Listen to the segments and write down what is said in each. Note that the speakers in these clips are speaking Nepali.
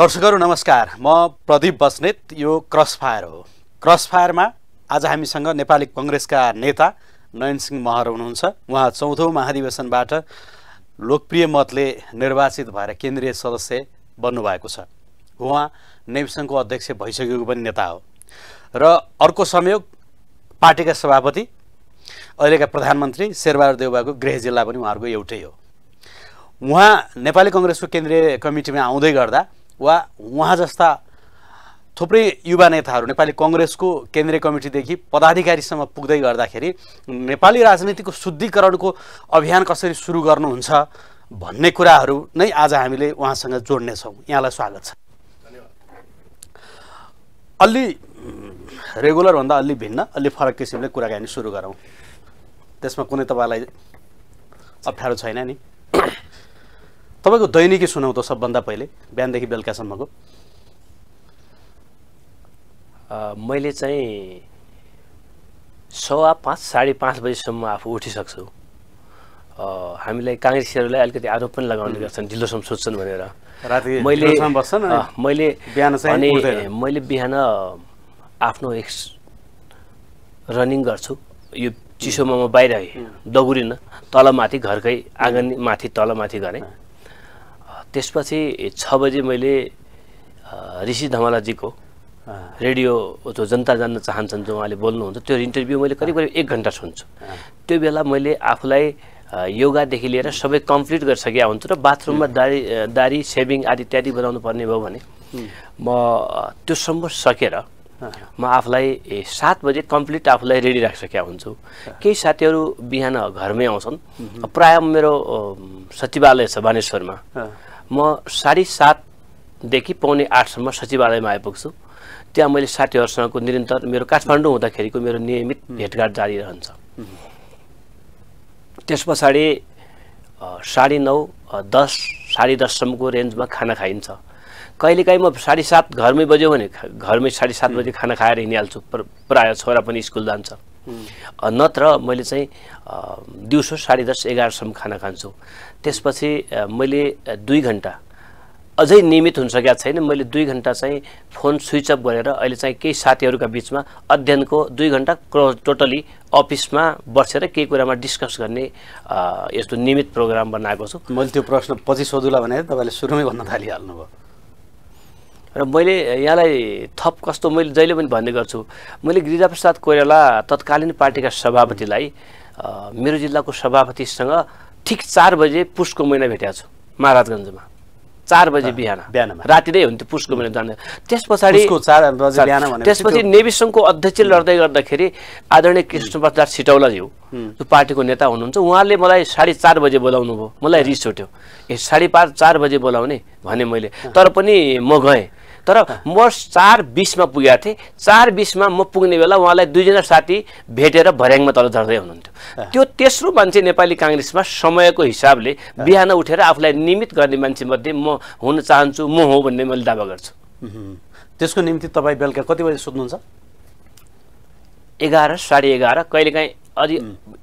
दर्शकहरू नमस्कार म प्रदीप बस्नेत यो क्रसफायर हो क्रसफायरमा आज हामीसँग नेपाली कङ्ग्रेसका नेता नयन सिंह महर हुनुहुन्छ उहाँ चौथो महाधिवेशनबाट लोकप्रिय मतले निर्वाचित भएर केन्द्रीय सदस्य बन्नुभएको छ उहाँ नेविसङ्घको अध्यक्ष भइसकेको पनि नेता हो र अर्को संयोग पार्टीका सभापति अहिलेका प्रधानमन्त्री शेरबहादुर देउबाको गृह जिल्ला पनि उहाँहरूको एउटै हो उहाँ नेपाली कङ्ग्रेसको केन्द्रीय कमिटीमा आउँदै गर्दा वा उहाँ जस्ता थुप्रै युवा नेताहरू नेपाली कङ्ग्रेसको केन्द्रीय कमिटीदेखि पदाधिकारीसम्म पुग्दै गर्दाखेरि नेपाली राजनीतिको शुद्धिकरणको अभियान कसरी सुरु गर्नुहुन्छ भन्ने कुराहरू नै आज हामीले उहाँसँग जोड्नेछौँ यहाँलाई स्वागत छ अलि रेगुलरभन्दा अलि भिन्न अलि फरक किसिमले कुराकानी सुरु गरौँ त्यसमा कुनै तपाईँलाई अप्ठ्यारो छैन नि तपाईँको दैनिकी सुनाउँ त सबभन्दा पहिले बिहानदेखि बेलुकासम्मको मैले चाहिँ सवा पाँच साढे पाँच बजीसम्म आफू उठिसक्छु हामीलाई काङ्ग्रेसहरूलाई अलिकति आरोप पनि लगाउने गर्छन् ढिलोसम्म सोध्छन् भनेर मैले मैले बिहान अनि मैले बिहान आफ्नो एक्स रनिङ गर्छु यो चिसोमा म बाहिर दगुरिनँ तलमाथि घरकै आँगन माथि तलमाथि गरेँ त्यसपछि छ बजी मैले ऋषि धमालाजीको रेडियो जो जनता जान्न चाहन्छन् जो उहाँले बोल्नुहुन्छ त्यो इन्टरभ्यू मैले करिब करिब एक घन्टा सुन्छु त्यो बेला मैले आफूलाई योगादेखि लिएर सबै कम्प्लिट गरिसकेका हुन्छु र बाथरुममा दारी दारी सेभिङ आदि इत्यादि बनाउनु पर्ने भयो भने म त्योसम्म सकेर म आफूलाई सात बजे कम्प्लिट आफूलाई रेडी राखिसकेका हुन्छु केही साथीहरू बिहान घरमै आउँछन् प्राय मेरो सचिवालय छ बानेश्वरमा म साढे सातदेखि पाउने आठसम्म सचिवालयमा आइपुग्छु त्यहाँ मैले साथीहरूसँगको निरन्तर मेरो काठमाडौँ हुँदाखेरिको मेरो नियमित भेटघाट जारी रहन्छ त्यस पछाडि साढे नौ दस साढे दससम्मको रेन्जमा खाना खाइन्छ कहिलेकाहीँ म साढे सात घरमै बज्यो भने घरमै साढे सात बजी खाना खाएर हिँडिहाल्छु प्रायः छोरा पनि स्कुल जान्छ नत्र मैले चाहिँ दिउँसो साढे दस एघारसम्म खाना खान्छु त्यसपछि मैले दुई घन्टा अझै नियमित हुन हुनसकेका छैन मैले दुई घन्टा चाहिँ फोन स्विच अफ गरेर अहिले चाहिँ केही साथीहरूका बिचमा अध्ययनको दुई घन्टा क्रो टोटली अफिसमा बसेर केही कुरामा डिस्कस गर्ने यस्तो नियमित प्रोग्राम बनाएको छु मैले त्यो प्रश्न पछि सोधुला भनेर तपाईँले सुरुमै भन्न भयो र मैले यहाँलाई थप कस्तो मैले जहिले पनि भन्ने गर्छु मैले गिरिजाप्रसाद कोइराला तत्कालीन पार्टीका सभापतिलाई मेरो जिल्लाको सभापतिसँग ठिक चार बजे पुसको महिना भेटेको छु महाराजगञ्जमा चार बजे बिहान बिहानमा राति नै हुन्थ्यो पुसको महिना जाँदा त्यस पछाडि त्यसपछि नेविसङ्घको सङ्घको अध्यक्ष लड्दै गर्दाखेरि आदरणीय कृष्ण प्रसाद सिटौलाज्यू जो पार्टीको नेता हुनुहुन्छ उहाँले मलाई साढे चार बजे बोलाउनु भयो मलाई रिस उठ्यो ए साढे पाँच चार बजे बोलाउने भने मैले तर पनि म गएँ तर म चार बिसमा पुगेको थिएँ चार बिसमा म पुग्ने बेला उहाँलाई दुईजना साथी भेटेर भर्याङमा तल झर्दै हुनुहुन्थ्यो त्यो तेस्रो मान्छे नेपाली काङ्ग्रेसमा समयको हिसाबले बिहान उठेर आफूलाई निमित गर्ने मान्छे मध्ये म हुन चाहन्छु म हो भन्ने मैले दावा गर्छु त्यसको निम्ति तपाईँ बेलुका कति बजी सुत्नुहुन्छ एघार साढे एघार कहिलेकाहीँ अलि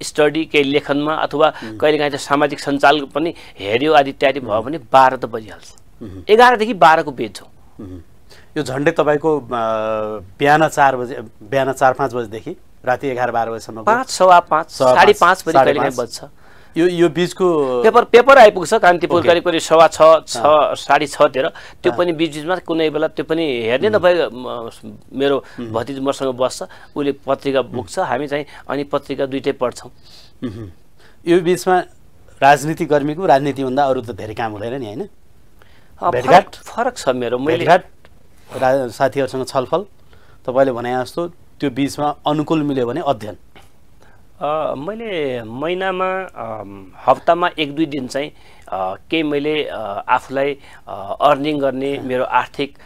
स्टडी केही लेखनमा अथवा कहिलेकाहीँ त सामाजिक सञ्चाल पनि हेऱ्यो आदि इत्यादि भयो भने बाह्र त बजिहाल्छ एघारदेखि बाह्रको बेच हो यो झन्डै तपाईँको बिहान चार बजे बिहान चार पाँच बजेदेखि राति एघार बाह्र बजीसम्म पाँच सवा पाँच साढे पाँच बजी बज्छ यो यो बिचको पेपर पेपर आइपुग्छ कान्तिपुर करिब करिब सवा छ छ साढे छतिर त्यो पनि बिच बिचमा कुनै बेला त्यो पनि हेर्ने नभए मेरो भतिज मसँग बस्छ उसले पत्रिका बोक्छ हामी चाहिँ अनि पत्रिका दुइटै पढ्छौँ यो बिचमा राजनीति गर्मीको राजनीतिभन्दा अरू त धेरै काम हुँदैन नि होइन भेटघाट फरक छ मेरो मैले भेटघाट साथीहरूसँग छलफल तपाईँले भने जस्तो त्यो बिचमा अनुकूल मिल्यो भने अध्ययन मैले महिनामा हप्तामा एक दुई दिन चाहिँ केही मैले आफूलाई अर्निङ गर्ने मेरो आर्थिक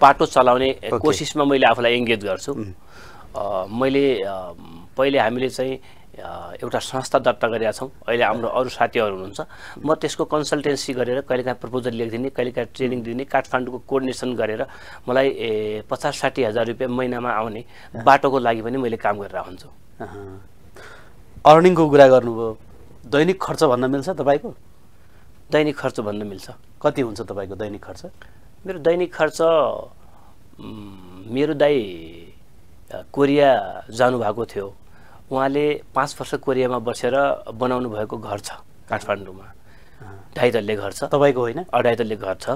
पाटो चलाउने कोसिसमा मैले आफूलाई इङ्गेज गर्छु मैले पहिले हामीले चाहिँ एउटा संस्था दर्ता गरेका छौँ अहिले हाम्रो अरू साथीहरू हुनुहुन्छ म त्यसको कन्सल्टेन्सी गरेर कहिलेकाहीँ प्रपोजल लेखिदिने कहिलेकाहीँ ट्रेनिङ दिने काठमाडौँको कोर्डिनेसन गरेर मलाई पचास साठी हजार रुपियाँ महिनामा आउने बाटोको लागि पनि मैले काम गरेर हुन्छु अर्निङको कुरा गर्नुभयो दैनिक खर्च भन्न मिल्छ तपाईँको दैनिक खर्च भन्न मिल्छ कति हुन्छ तपाईँको दैनिक खर्च मेरो दैनिक खर्च मेरो दाई कोरिया जानुभएको थियो उहाँले पाँच वर्ष कोरियामा बसेर बनाउनु भएको घर छ काठमाडौँमा ढाई दलले घर छ तपाईँको होइन अढाई दलले घर छ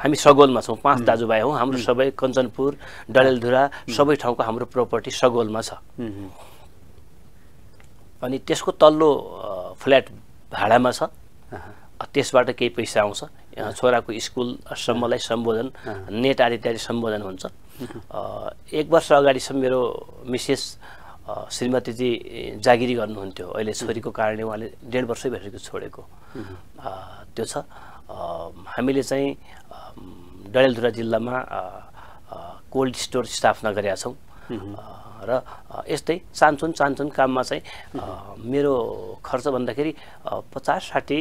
हामी सगोलमा छौँ पाँच दाजुभाइ हौँ हाम्रो सबै कञ्चनपुर डडेलधुरा सबै ठाउँको हाम्रो प्रपर्टी सगोलमा छ अनि त्यसको तल्लो फ्ल्याट भाडामा छ त्यसबाट केही पैसा आउँछ छोराको स्कुलसम्मलाई सम्बोधन नेट आदि इत्यादि सम्बोधन हुन्छ एक वर्ष अगाडिसम्म मेरो मिसेस श्रीमतीजी जागिरी गर्नुहुन्थ्यो अहिले छोरीको कारणले उहाँले डेढ वर्षै भइसक्यो छोडेको त्यो छ हामीले चाहिँ डडेलधुरा जिल्लामा कोल्ड स्टोर स्थापना गरेका छौँ र यस्तै सानसुन सानसुन काममा चाहिँ मेरो खर्च भन्दाखेरि पचास साठी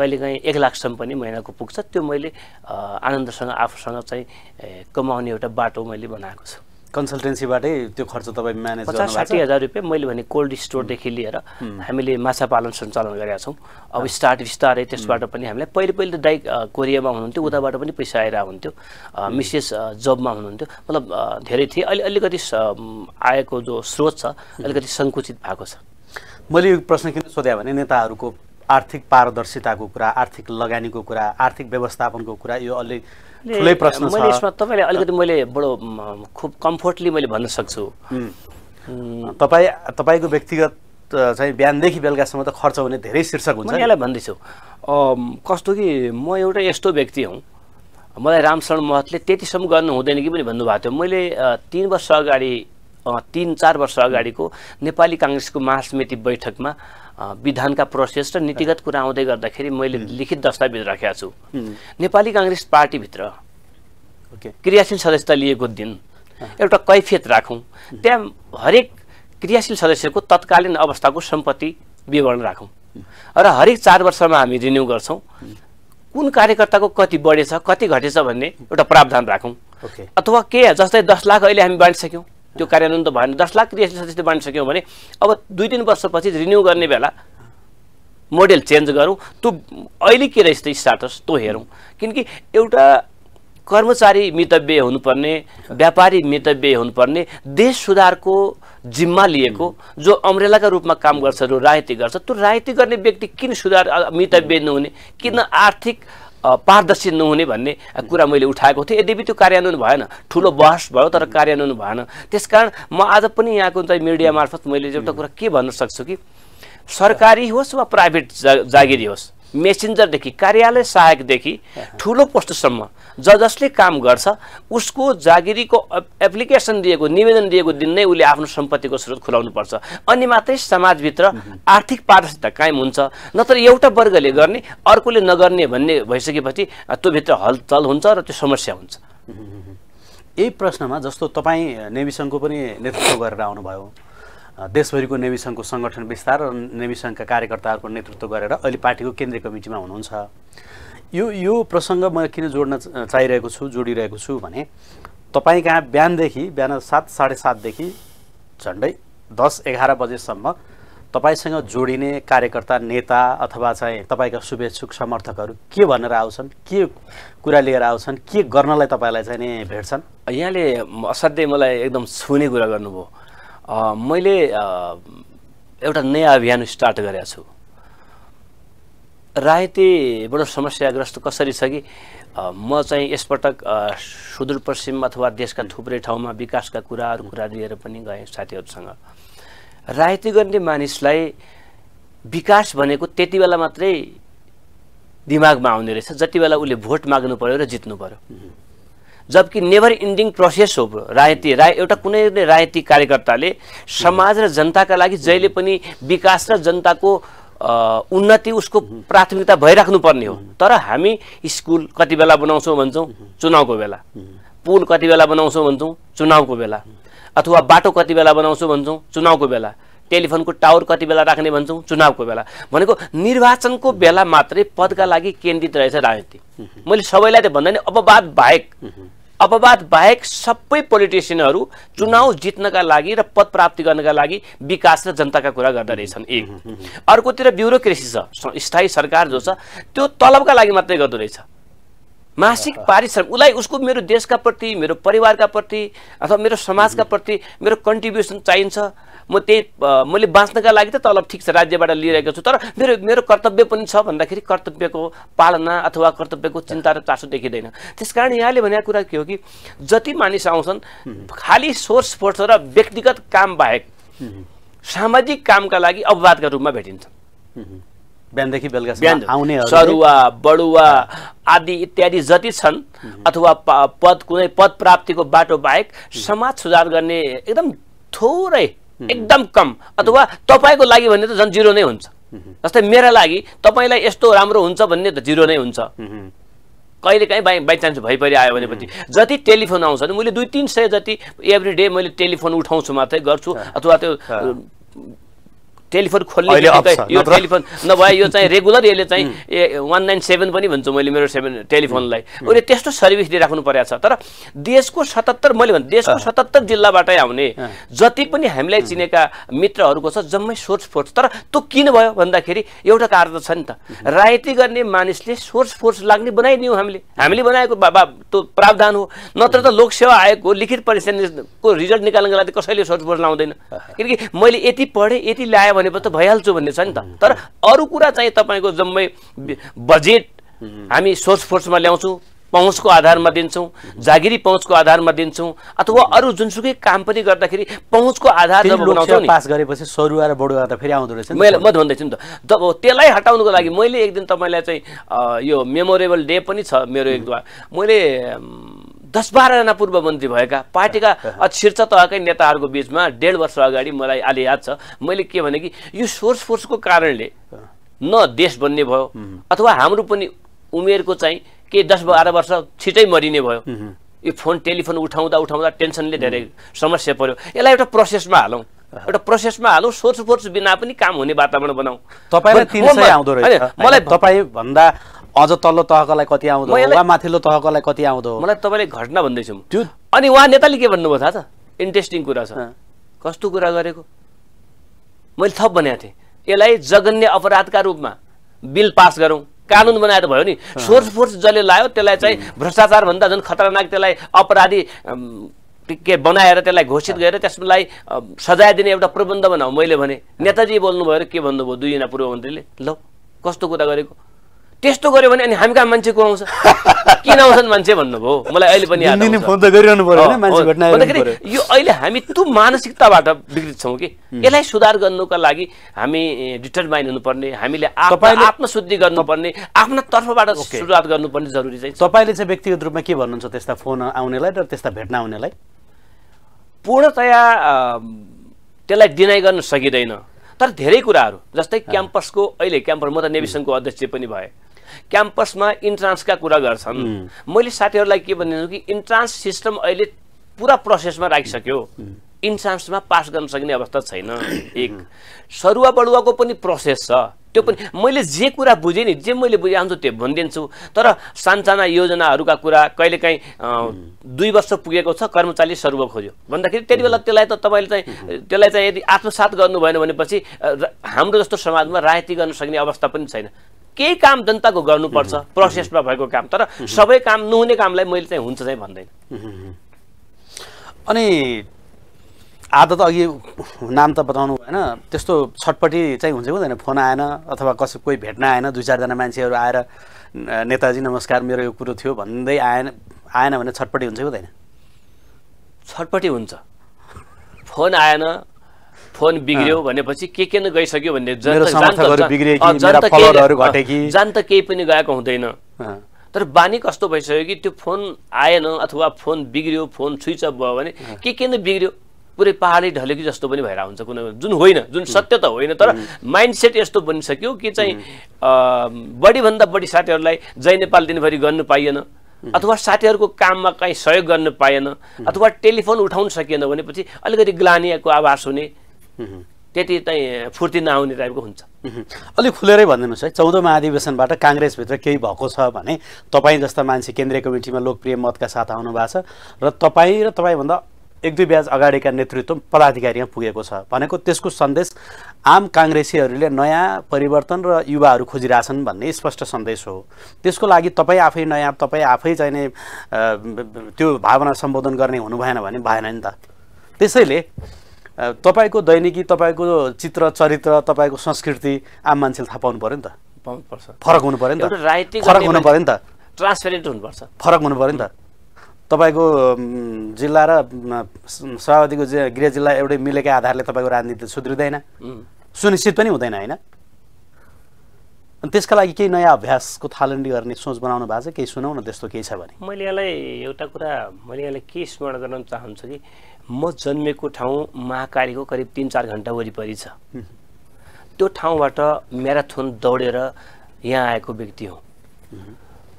कहिलेकाहीँ एक लाखसम्म पनि महिनाको पुग्छ त्यो मैले आनन्दसँग आफूसँग चाहिँ कमाउने एउटा बाटो मैले बनाएको छु कन्सल्टेन्सीबाटै त्यो खर्च तपाईँ म्यानेज पचास साठी हजार रुपियाँ मैले भने कोल्ड स्टोरदेखि लिएर हामीले माछा पालन सञ्चालन गरेका छौँ अब स्टार्ट बिस्तारै त्यसबाट पनि हामीलाई पहिले पहिले त डाइक कोरियामा हुनुहुन्थ्यो उताबाट पनि पैसा आएर हुन्थ्यो मिसेस जबमा हुनुहुन्थ्यो मतलब धेरै थिए अलि अलिकति आएको जो स्रोत छ अलिकति सङ्कुचित भएको छ मैले यो प्रश्न किन सोधेँ भने नेताहरूको आर्थिक पारदर्शिताको कुरा आर्थिक लगानीको कुरा आर्थिक व्यवस्थापनको कुरा यो अलिक ठुलै प्रश्न छ यसमा तपाईँले अलिकति मैले बडो खुब कम्फोर्टली मैले भन्न सक्छु तपाईँ तपाईँको व्यक्तिगत चाहिँ बिहानदेखि बेलुकासम्म त खर्च हुने धेरै शीर्षक हुन्छ यसलाई भन्दैछु कस्तो कि म एउटा यस्तो व्यक्ति हुँ मलाई रामशरण महतले त्यतिसम्म गर्नु हुँदैन कि पनि भन्नुभएको थियो मैले तिन वर्ष अगाडि तिन चार वर्ष अगाडिको नेपाली काङ्ग्रेसको महासमिति बैठकमा विधानका प्रोसेस र नीतिगत कुरा आउँदै गर्दाखेरि मैले hmm. लिखित दस्तावेज राखेको छु hmm. नेपाली काङ्ग्रेस पार्टीभित्र क्रियाशील सदस्यता लिएको दिन ah. एउटा कैफियत राखौँ hmm. त्यहाँ हरेक क्रियाशील सदस्यको तत्कालीन अवस्थाको सम्पत्ति विवरण राखौँ र हरेक चार वर्षमा हामी रिन्यु गर्छौँ कुन कार्यकर्ताको कति बढेछ कति घटेछ भन्ने एउटा प्रावधान राखौँ अथवा के जस्तै दस लाख अहिले हामी बाँडिसक्यौँ त्यो कार्यान्वयन त भएन दस लाख क्रिएसन सदस्य बाँडिसक्यौँ भने अब दुई तिन वर्षपछि रिन्यू गर्ने बेला मोडेल चेन्ज गरौँ त्यो अहिले के रहेछ त स्टार्टस त्यो हेरौँ किनकि एउटा कर्मचारी मितव्य हुनुपर्ने व्यापारी मितव्य हुनुपर्ने देश सुधारको जिम्मा लिएको जो अम्रेलाका रूपमा काम गर्छ र राजनीति गर्छ त्यो रायति गर्ने व्यक्ति किन सुधार मितव्य नहुने किन आर्थिक पारदर्शी नहुने भन्ने कुरा मैले उठाएको थिएँ यद्यपि त्यो कार्यान्वयन भएन ठुलो बहस भयो तर कार्यान्वयन भएन त्यसकारण म आज पनि यहाँको चाहिँ मिडिया मार्फत मैले एउटा कुरा के भन्न सक्छु कि सरकारी होस् वा प्राइभेट जा जागिरी होस् मेसेन्जरदेखि कार्यालय सहायकदेखि ठुलो पोस्टसम्म ज जसले काम गर्छ उसको जागिरीको एप्लिकेसन दिएको निवेदन दिएको दिन नै उसले आफ्नो सम्पत्तिको स्रोत खुलाउनु पर्छ अनि मात्रै समाजभित्र आर्थिक पारदर्शिता कायम हुन्छ नत्र एउटा वर्गले गर्ने अर्कोले नगर्ने भन्ने भइसकेपछि त्योभित्र हलचल हुन्छ र त्यो समस्या हुन्छ यही प्रश्नमा जस्तो तपाईँ नेविसङ्घको पनि नेतृत्व गरेर आउनुभयो देशभरिको नेभी सङ्घको सङ्गठन विस्तार र नेभी सङ्घका कार्यकर्ताहरूको नेतृत्व गरेर अहिले पार्टीको केन्द्रीय कमिटीमा हुनुहुन्छ यो यो प्रसङ्ग म किन जोड्न चाहिरहेको छु जोडिरहेको छु भने तपाईँ कहाँ बिहानदेखि बिहान सात साढे सातदेखि झन्डै दस एघार बजेसम्म तपाईँसँग जोडिने कार्यकर्ता नेता अथवा चाहिँ तपाईँका शुभेच्छुक समर्थकहरू के भनेर आउँछन् के कुरा लिएर आउँछन् के गर्नलाई तपाईँलाई चाहिँ नि भेट्छन् यहाँले असाध्यै मलाई एकदम छुने कुरा गर्नुभयो मैले एउटा नयाँ अभियान स्टार्ट गरेको छु राइतेबाट समस्याग्रस्त कसरी छ कि म चाहिँ यसपटक सुदूरपश्चिम अथवा देशका थुप्रै ठाउँमा विकासका कुराहरू कुरा लिएर पनि गएँ साथीहरूसँग रायती गर्ने मानिसलाई विकास भनेको त्यति बेला मात्रै दिमागमा आउने रहेछ जति बेला उसले भोट माग्नु पऱ्यो र जित्नु पऱ्यो जबकि नेभर इन्डिङ प्रोसेस हो राजनीति राय एउटा कुनै पनि राजनीतिक कार्यकर्ताले समाज र जनताका लागि जहिले पनि विकास र जनताको उन्नति उसको प्राथमिकता भइराख्नुपर्ने हो तर हामी स्कुल कति बेला बनाउँछौँ भन्छौँ चुनावको बेला पुल कति बेला बनाउँछौँ भन्छौँ चुनावको बेला अथवा बाटो कति बेला बनाउँछौँ भन्छौँ चुनावको बेला टेलिफोनको टावर कति बेला राख्ने भन्छौँ चुनावको बेला भनेको निर्वाचनको बेला मात्रै पदका लागि केन्द्रित रहेछ राजनीति मैले सबैलाई त भन्दा नि अपवाद बाहेक अपवाद बाहेक सबै पोलिटिसियनहरू चुनाव जित्नका लागि र पद प्राप्ति गर्नका लागि विकास र जनताका कुरा गर्दा रहेछन् एक अर्कोतिर ब्युरोक्रेसी छ स्थायी सरकार जो छ त्यो तलबका लागि मात्रै गर्दो रहेछ मासिक पारिश्रम उसलाई उसको मेरो देशका प्रति मेरो परिवारका प्रति अथवा मेरो समाजका प्रति मेरो कन्ट्रिब्युसन चाहिन्छ म त्यही मैले बाँच्नका लागि त तलब ठिक छ राज्यबाट लिइरहेको छु तर मेरो मेरो कर्तव्य पनि छ भन्दाखेरि कर्तव्यको पालना अथवा कर्तव्यको चिन्ता र चासो देखिँदैन त्यस कारण यहाँले भनेको कुरा के हो कि जति मानिस आउँछन् खालि सोर्स फोर्स र व्यक्तिगत काम बाहेक सामाजिक कामका लागि अपवादका रूपमा भेटिन्छन् बिहानदेखि बेलुका आउने सरुवा बडुवा आदि इत्यादि जति छन् अथवा पद कुनै पद प्राप्तिको बाटो बाहेक समाज सुधार गर्ने एकदम थोरै एकदम कम अथवा तपाईँको लागि भने त झन् जिरो नै हुन्छ जस्तै मेरा लागि तपाईँलाई यस्तो राम्रो हुन्छ भन्ने त जिरो नै हुन्छ कहिले काहीँ बाई बाइचान्स भइपरि आयो भनेपछि जति टेलिफोन आउँछ भने मैले दुई तिन सय जति एभ्री डे मैले टेलिफोन उठाउँछु मात्रै गर्छु अथवा त्यो टेलिफोन खोल्ने यो टेलिफोन नभए यो चाहिँ रेगुलर यसले चाहिँ वान नाइन सेभेन पनि भन्छु मैले मेरो सेभेन टेलिफोनलाई उसले त्यस्तो सर्भिस दिइराख्नु परेको छ तर देशको सतहत्तर मैले भन्छु देशको सतहत्तर जिल्लाबाटै आउने जति पनि हामीलाई चिनेका मित्रहरूको छ जम्मै सोर्स फोर्स तर त्यो किन भयो भन्दाखेरि एउटा कारण त छ नि त राइती गर्ने मानिसले सोर्स फोर्स लाग्ने बनाइदियौँ हामीले हामीले बनाएको बाबा त्यो प्रावधान हो नत्र त लोकसेवा आयोगको लिखित परीक्षाको रिजल्ट निकाल्नको लागि कसैले सोर्स फोर्स लाउँदैन किनकि मैले यति पढेँ यति ल्याएँ भनेपछि त भइहाल्छु भन्ने छ नि त तर अरू कुरा चाहिँ तपाईँको जम्मै बजेट हामी सोर्स फोर्समा ल्याउँछौँ पहुँचको आधारमा दिन्छौँ जागिरी पहुँचको आधारमा दिन्छौँ अथवा अरू जुनसुकै काम पनि गर्दाखेरि पहुँचको आधार पास गरेपछि सरुवा र बडुवा त फेरि आउँदो रहेछ मैले म भन्दैछु नि त अब त्यसलाई हटाउनुको लागि मैले एक दिन तपाईँलाई चाहिँ यो मेमोरेबल डे पनि छ मेरो एक मैले दस बाह्रजना पूर्व मन्त्री भएका पार्टीका शीर्ष तहकै नेताहरूको बिचमा डेढ वर्ष अगाडि मलाई अहिले याद छ मैले के भने कि यो सोर्स फोर्सको कारणले न देश बन्ने भयो अथवा हाम्रो पनि उमेरको चाहिँ के दस बाह्र वर्ष छिटै मरिने भयो यो फोन टेलिफोन उठाउँदा उठाउँदा टेन्सनले धेरै समस्या पर्यो यसलाई एउटा प्रोसेसमा हालौँ एउटा प्रोसेसमा हालौँ सोर्स फोर्स बिना पनि काम हुने वातावरण बनाऊ तपाईँलाई मलाई भन्दा अझ तल्लो तहकोलाई कति आउँदो वा माथिल्लो तहकोलाई कति आउँदो मलाई तपाईँले घटना भन्दैछु अनि उहाँ नेताले के भन्नुभयो थाहा छ इन्ट्रेस्टिङ कुरा छ कस्तो कुरा गरेको मैले थप भनेको थिएँ यसलाई जगन्य अपराधका रूपमा बिल पास गरौँ कानुन बनाए त भयो नि सोर्स फोर्स जसले लायो त्यसलाई चाहिँ भ्रष्टाचारभन्दा झन् खतरनाक त्यसलाई अपराधी के बनाएर त्यसलाई घोषित गरेर त्यसलाई सजाय दिने एउटा प्रबन्ध बनाऊ मैले भने नेताजी बोल्नुभयो र के भन्नुभयो दुईजना पूर्व मन्त्रीले ल कस्तो कुरा गरेको त्यस्तो गर्यो भने अनि हामी कहाँ मान्छे को आउँछ किन आउँछन् मान्छे भन्नुभयो मलाई अहिले पनि भन्दाखेरि यो अहिले हामी त्यो मानसिकताबाट विकृत छौँ कि यसलाई सुधार गर्नुको लागि हामी डिटरमाइन हुनुपर्ने हामीले आत्मशुद्धि गर्नुपर्ने आफ्ना तर्फबाट सुरुवात गर्नुपर्ने जरुरी चाहिँ तपाईँले चाहिँ व्यक्तिगत रूपमा के भन्नुहुन्छ त्यस्ता फोन आउनेलाई र त्यस्ता भेट्न आउनेलाई पूर्णतया त्यसलाई डिनाइ गर्न सकिँदैन तर धेरै कुराहरू जस्तै क्याम्पसको अहिले क्याम्पस म त नेभिसनको अध्यक्ष पनि भए क्याम्पसमा इन्ट्रान्सका कुरा गर्छन् मैले साथीहरूलाई के भनिदिन्छु कि इन्ट्रान्स सिस्टम अहिले पुरा प्रोसेसमा राखिसक्यो इन्ट्रान्समा पास गर्न सकिने अवस्था छैन एक सरुवा बडुवाको पनि प्रोसेस छ त्यो पनि मैले जे कुरा बुझेँ नि जे मैले बुझिहाल्छु त्यो भनिदिन्छु तर सानसाना योजनाहरूका कुरा कहिलेकाहीँ दुई वर्ष पुगेको छ कर्मचारी सर्व खोज्यो भन्दाखेरि त्यति बेला त्यसलाई त तपाईँले चाहिँ त्यसलाई चाहिँ यदि आत्मसात गर्नु भएन भनेपछि हाम्रो जस्तो समाजमा रायती गर्न सक्ने अवस्था पनि छैन केही काम जनताको गर्नुपर्छ प्रोसेसमा भएको काम तर सबै काम नहुने कामलाई मैले चाहिँ हुन्छ चाहिँ भन्दैन अनि आधा त अघि नाम त बताउनु भएन त्यस्तो छटपट्टि चाहिँ हुन्छ हुँदैन फोन आएन अथवा कसै कोही भेट्न आएन दुई चारजना मान्छेहरू आएर नेताजी नमस्कार मेरो यो कुरो थियो भन्दै आएन आएन भने छटपट्टि हुन्छ कि हुँदैन छटपट्टि हुन्छ फोन आएन फोन बिग्रियो भनेपछि के के नै गइसक्यो भन्ने जान त केही पनि गएको हुँदैन तर बानी कस्तो भइसक्यो कि त्यो फोन आएन अथवा फोन बिग्रियो फोन स्विच अफ भयो भने के के नै बिग्रियो पुरै पाहाडै ढलेकी जस्तो पनि भएर हुन्छ कुनै जुन होइन जुन सत्य त होइन तर माइन्डसेट यस्तो बनिसक्यो कि चाहिँ बढीभन्दा बढी साथीहरूलाई जय नेपाल दिनभरि गर्नु पाइएन अथवा साथीहरूको काममा काहीँ सहयोग गर्न पाएन अथवा टेलिफोन उठाउन सकिएन भनेपछि अलिकति ग्लानियाको आवाज हुने त्यति चाहिँ फुर्ती नआउने टाइपको हुन्छ अलिक खुलेरै भनिदिनुहोस् है चौध महाधिवेशनबाट काङ्ग्रेसभित्र केही भएको छ भने तपाईँ जस्ता मान्छे केन्द्रीय कमिटीमा लोकप्रिय मतका साथ आउनु भएको छ र तपाईँ र तपाईँभन्दा एक दुई ब्याज अगाडिका नेतृत्व पदाधिकारीमा पुगेको छ भनेको त्यसको सन्देश आम काङ्ग्रेसीहरूले नयाँ परिवर्तन र युवाहरू खोजिरहेछन् भन्ने स्पष्ट सन्देश हो त्यसको लागि तपाईँ आफै नयाँ तपाईँ आफै चाहिँ त्यो भावना सम्बोधन गर्ने हुनु भएन भने भएन नि त त्यसैले तपाईँको दैनिकी तपाईँको चित्र चरित्र तपाईँको संस्कृति आम मान्छेले थाहा पाउनु पऱ्यो नि त पाउनु फरक हुनु पऱ्यो नि त राइटिङ फरक हुनु पऱ्यो नि त ट्रान्सपेरेन्ट हुनुपर्छ फरक हुनु पऱ्यो नि त तपाईँको जिल्ला र सभापतिको गृह जिल्ला एउटै मिलेकै आधारले तपाईँको राजनीति सुध्रिँदैन सुनिश्चित पनि हुँदैन होइन अनि त्यसका लागि केही नयाँ अभ्यासको थालनी गर्ने सोच बनाउनु भएको छ केही सुनाउन त्यस्तो केही छ भने मैले यहाँलाई एउटा कुरा मैले यहाँलाई के स्मरण गर्न चाहन्छु कि म जन्मेको ठाउँ महाकालीको करिब तिन चार घन्टा वरिपरि छ त्यो ठाउँबाट म्याराथोन दौडेर यहाँ आएको व्यक्ति हो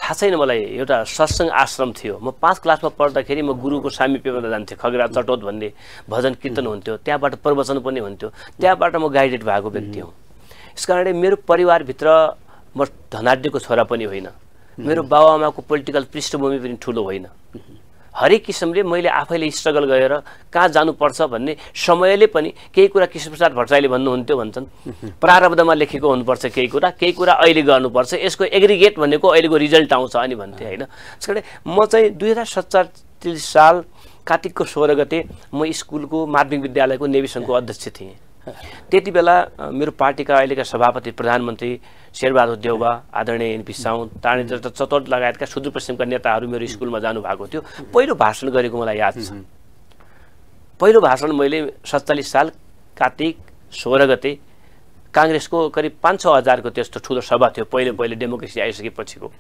थाहा छैन मलाई एउटा सत्सङ्ग आश्रम थियो म पाँच क्लासमा पढ्दाखेरि म गुरुको सामिप्यमा जान्थेँ खगरा चटोत भन्ने भजन कीर्तन हुन्थ्यो त्यहाँबाट प्रवचन पनि हुन्थ्यो त्यहाँबाट म गाइडेड भएको व्यक्ति हुँ यस कारणले मेरो परिवारभित्र म धनाढ्यको छोरा पनि होइन मेरो बाबाआमाको पोलिटिकल पृष्ठभूमि पनि ठुलो होइन हरेक किसिमले मैले आफैले स्ट्रगल गरेर कहाँ जानुपर्छ भन्ने समयले पनि केही कुरा कृष्णप्रसाद भट्टराईले भन्नुहुन्थ्यो भन्छन् प्रारब्धमा लेखेको हुनुपर्छ केही कुरा केही कुरा अहिले गर्नुपर्छ यसको एग्रिगेट भनेको अहिलेको रिजल्ट आउँछ अनि भन्थे होइन त्यस कारण म चाहिँ दुई हजार सत्तरी साल कार्तिकको सोह्र गते म स्कुलको माध्यमिक विद्यालयको नेविसङ्घको अध्यक्ष थिएँ त्यति बेला मेरो पार्टीका अहिलेका सभापति प्रधानमन्त्री शेरबहादुर देउवा आदरणीय एनपी साउन्द तानेन्द्र चतोट लगायतका सुदूरपश्चिमका नेताहरू मेरो स्कुलमा जानुभएको थियो पहिलो भाषण गरेको मलाई याद छ पहिलो भाषण मैले सत्तालिस साल कार्तिक सोह्र गते काङ्ग्रेसको करिब पाँच छ हजारको त्यस्तो ठुलो सभा थियो पहिले पहिले डेमोक्रेसी आइसकेपछिको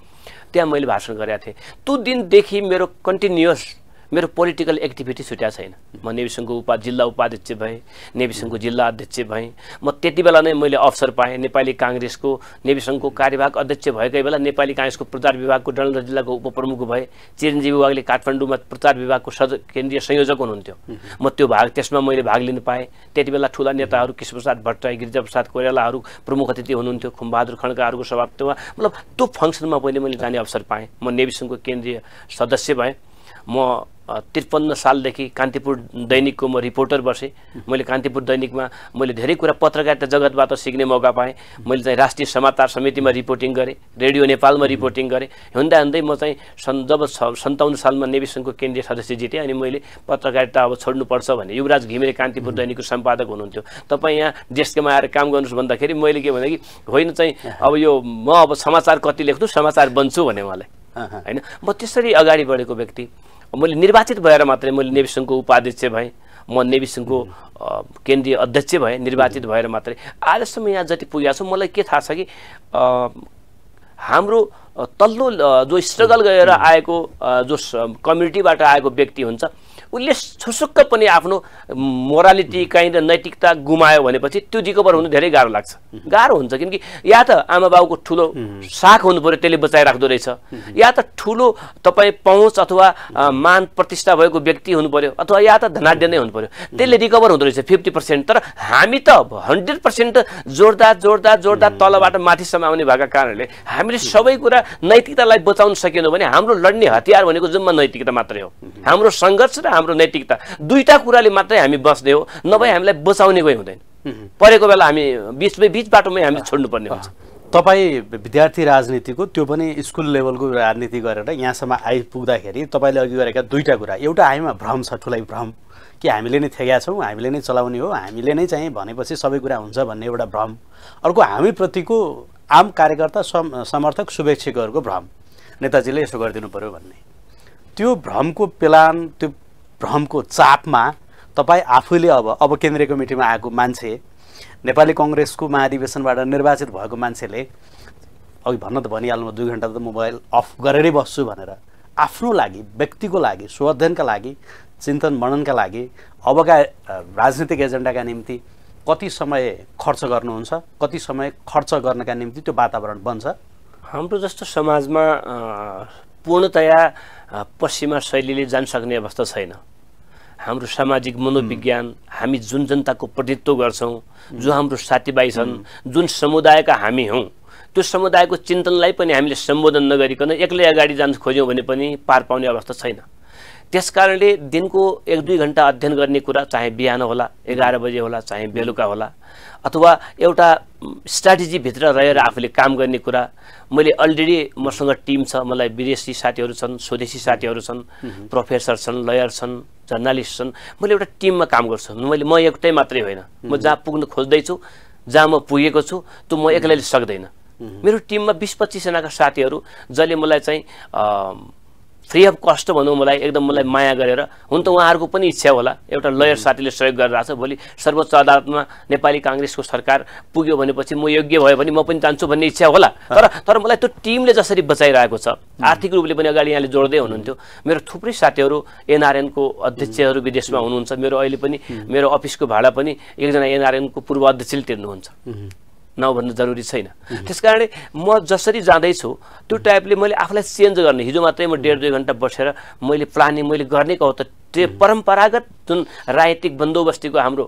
त्यहाँ मैले भाषण गरेका थिएँ त्यो दिनदेखि मेरो कन्टिन्युस मेरो पोलिटिकल एक्टिभिटी छुट्या छैन म नेविसङ्घको उपा जिल्ला उपाध्यक्ष भएँ नेविसङ्घको जिल्ला अध्यक्ष भएँ म त्यति बेला नै मैले अवसर पाएँ नेपाली काङ्ग्रेसको नेविसङ्घको कार्यवाहक अध्यक्ष भएकै बेला नेपाली काङ्ग्रेसको प्रचार विभागको डलन्द जिल्लाको उपप्रमुख भए चिरञ्जीवी विभागले काठमाडौँमा प्रचार विभागको सज केन्द्रीय संयोजक हुनुहुन्थ्यो म त्यो भाग त्यसमा मैले भाग लिनु पाएँ त्यति बेला ठुला नेताहरू कृष्णप्रसाद भट्टराई गिरिजाप्रसाद कोइरालाहरू प्रमुख अतिथि हुनुहुन्थ्यो खुम्बहादुर खड्काहरूको सभापतिमा मतलब त्यो फङ्सनमा मैले मैले जाने अवसर पाएँ म नेविसङ्घको केन्द्रीय सदस्य भएँ म त्रिपन्न सालदेखि कान्तिपुर दैनिकको म रिपोर्टर बसेँ मैले कान्तिपुर दैनिकमा मैले धेरै कुरा पत्रकारिता जगतबाट सिक्ने मौका पाएँ मैले चाहिँ राष्ट्रिय समाचार समितिमा रिपोर्टिङ गरेँ रेडियो नेपालमा रिपोर्टिङ गरेँ हुँदा हुँदै म चाहिँ सन् जब सन्ताउन्न सालमा सङ्घको केन्द्रीय सदस्य जितेँ अनि मैले पत्रकारिता अब छोड्नुपर्छ भने युवराज घिमिरे कान्तिपुर दैनिकको सम्पादक हुनुहुन्थ्यो तपाईँ यहाँ डेस्कमा आएर काम गर्नुहोस् भन्दाखेरि मैले के भने कि होइन चाहिँ अब यो म अब समाचार कति लेख्छु समाचार बन्छु भने उहाँलाई होइन म त्यसरी अगाडि बढेको व्यक्ति मैले निर्वाचित भएर मात्रै मैले नेभी सङ्घको उपाध्यक्ष भएँ म नेभी सङ्घको केन्द्रीय अध्यक्ष भएँ निर्वाचित भएर मात्रै आजसम्म यहाँ जति पुगेको छु मलाई के थाहा छ कि हाम्रो तल्लो जो स्ट्रगल गरेर आएको जो कम्युनिटीबाट आएको व्यक्ति हुन्छ उसले छुसुक्क पनि आफ्नो मोरालिटी काहीँ नैतिकता गुमायो भनेपछि त्यो रिकभर हुनु धेरै गाह्रो लाग्छ गाह्रो हुन्छ किनकि या त आमा बाउको ठुलो साख हुनु पऱ्यो त्यसले राख्दो रहेछ या त ठुलो तपाईँ पहुँच अथवा मान प्रतिष्ठा भएको व्यक्ति हुनु पऱ्यो अथवा या त धनाढ्य नै हुनु पऱ्यो त्यसले रिकभर हुँदो रहेछ फिफ्टी पर्सेन्ट तर हामी त हन्ड्रेड पर्सेन्ट जोड्दा जोड्दा जोड्दा तलबाट माथिसम्म आउने भएको कारणले हामीले सबै कुरा नैतिकतालाई बचाउन सकेनौँ भने हाम्रो लड्ने हतियार भनेको जम्मा नैतिकता मात्रै हो हाम्रो सङ्घर्ष र हाम्रो नैतिकता दुईवटा कुराले मात्रै हामी बस्ने हो नभए हामीलाई बचाउने कोही हुँदैन परेको बेला हामी बिचमै बिच बाटोमै हामी छोड्नुपर्ने हुन्छ तपाईँ विद्यार्थी राजनीतिको त्यो पनि स्कुल लेभलको राजनीति गरेर यहाँसम्म आइपुग्दाखेरि तपाईँले अघि गरेका दुईवटा कुरा एउटा हामीमा भ्रम छ ठुलै भ्रम कि हामीले नै थ्याएका छौँ हामीले नै चलाउने हो हामीले नै चाहिँ भनेपछि सबै कुरा हुन्छ भन्ने एउटा भ्रम अर्को हामीप्रतिको आम कार्यकर्ता समर्थक शुभेच्छकहरूको भ्रम नेताजीले यसो गरिदिनु पऱ्यो भन्ने त्यो भ्रमको प्लान त्यो भ्रमको चापमा तपाईँ आफैले अब अब केन्द्रीय कमिटीमा आएको मान्छे नेपाली कङ्ग्रेसको महाधिवेशनबाट निर्वाचित भएको मान्छेले अघि भन्न त भनिहाल्नु दुई घन्टा त मोबाइल अफ गरेरै बस्छु भनेर आफ्नो लागि व्यक्तिको लागि स्वाध्ययनका लागि चिन्तन मननका लागि अबका राजनीतिक एजेन्डाका निम्ति कति समय खर्च गर्नुहुन्छ कति समय खर्च गर्नका निम्ति त्यो वातावरण बन्छ हाम्रो जस्तो समाजमा पूर्णतया पश्चिमा शैलीले जान सक्ने अवस्था छैन हाम्रो सामाजिक मनोविज्ञान हामी जुन जनताको प्रतित्व गर्छौँ जो हाम्रो साथीभाइ छन् जुन समुदायका हामी हौँ त्यो समुदायको चिन्तनलाई पनि हामीले सम्बोधन नगरिकन एक्लै अगाडि जान खोज्यौँ भने पनि पार पाउने अवस्था छैन त्यस कारणले दिनको एक दुई घन्टा अध्ययन गर्ने कुरा चाहे बिहान होला एघार बजे होला चाहे बेलुका होला अथवा एउटा स्ट्राटेजीभित्र रहेर आफूले काम गर्ने कुरा मैले अलरेडी मसँग टिम छ मलाई विदेशी साथीहरू छन् स्वदेशी साथीहरू छन् प्रोफेसर छन् लयर छन् जर्नालिस्ट छन् मैले एउटा टिममा काम गर्छु मैले म एउटै मात्रै होइन म जहाँ पुग्न खोज्दैछु जहाँ म पुगेको छु त्यो म एक्लैले सक्दैन मेरो टिममा बिस पच्चिसजनाका साथीहरू जसले मलाई चाहिँ फ्री अफ कस्ट भनौँ मलाई एकदम मलाई माया गरेर हुन त उहाँहरूको पनि इच्छा होला एउटा लयर साथीले सहयोग गरिरहेको छ भोलि सर्वोच्च अदालतमा नेपाली काङ्ग्रेसको सरकार पुग्यो भनेपछि म योग्य भयो भने म पनि जान्छु भन्ने इच्छा होला तर तर मलाई त्यो टिमले जसरी बचाइरहेको छ आर्थिक रूपले पनि अगाडि यहाँले जोड्दै हुनुहुन्थ्यो मेरो थुप्रै साथीहरू एनआरएनको अध्यक्षहरू विदेशमा हुनुहुन्छ मेरो अहिले पनि मेरो अफिसको भाडा पनि एकजना एनआरएनको पूर्व अध्यक्षले तिर्नुहुन्छ नभन्नु जरुरी छैन त्यस कारणले म जसरी जाँदैछु त्यो टाइपले मैले आफूलाई चेन्ज गर्ने हिजो मात्रै म डेढ दुई घन्टा बसेर मैले प्लानिङ मैले गर्ने हो त त्यो परम्परागत जुन राजनीतिक बन्दोबस्तीको हाम्रो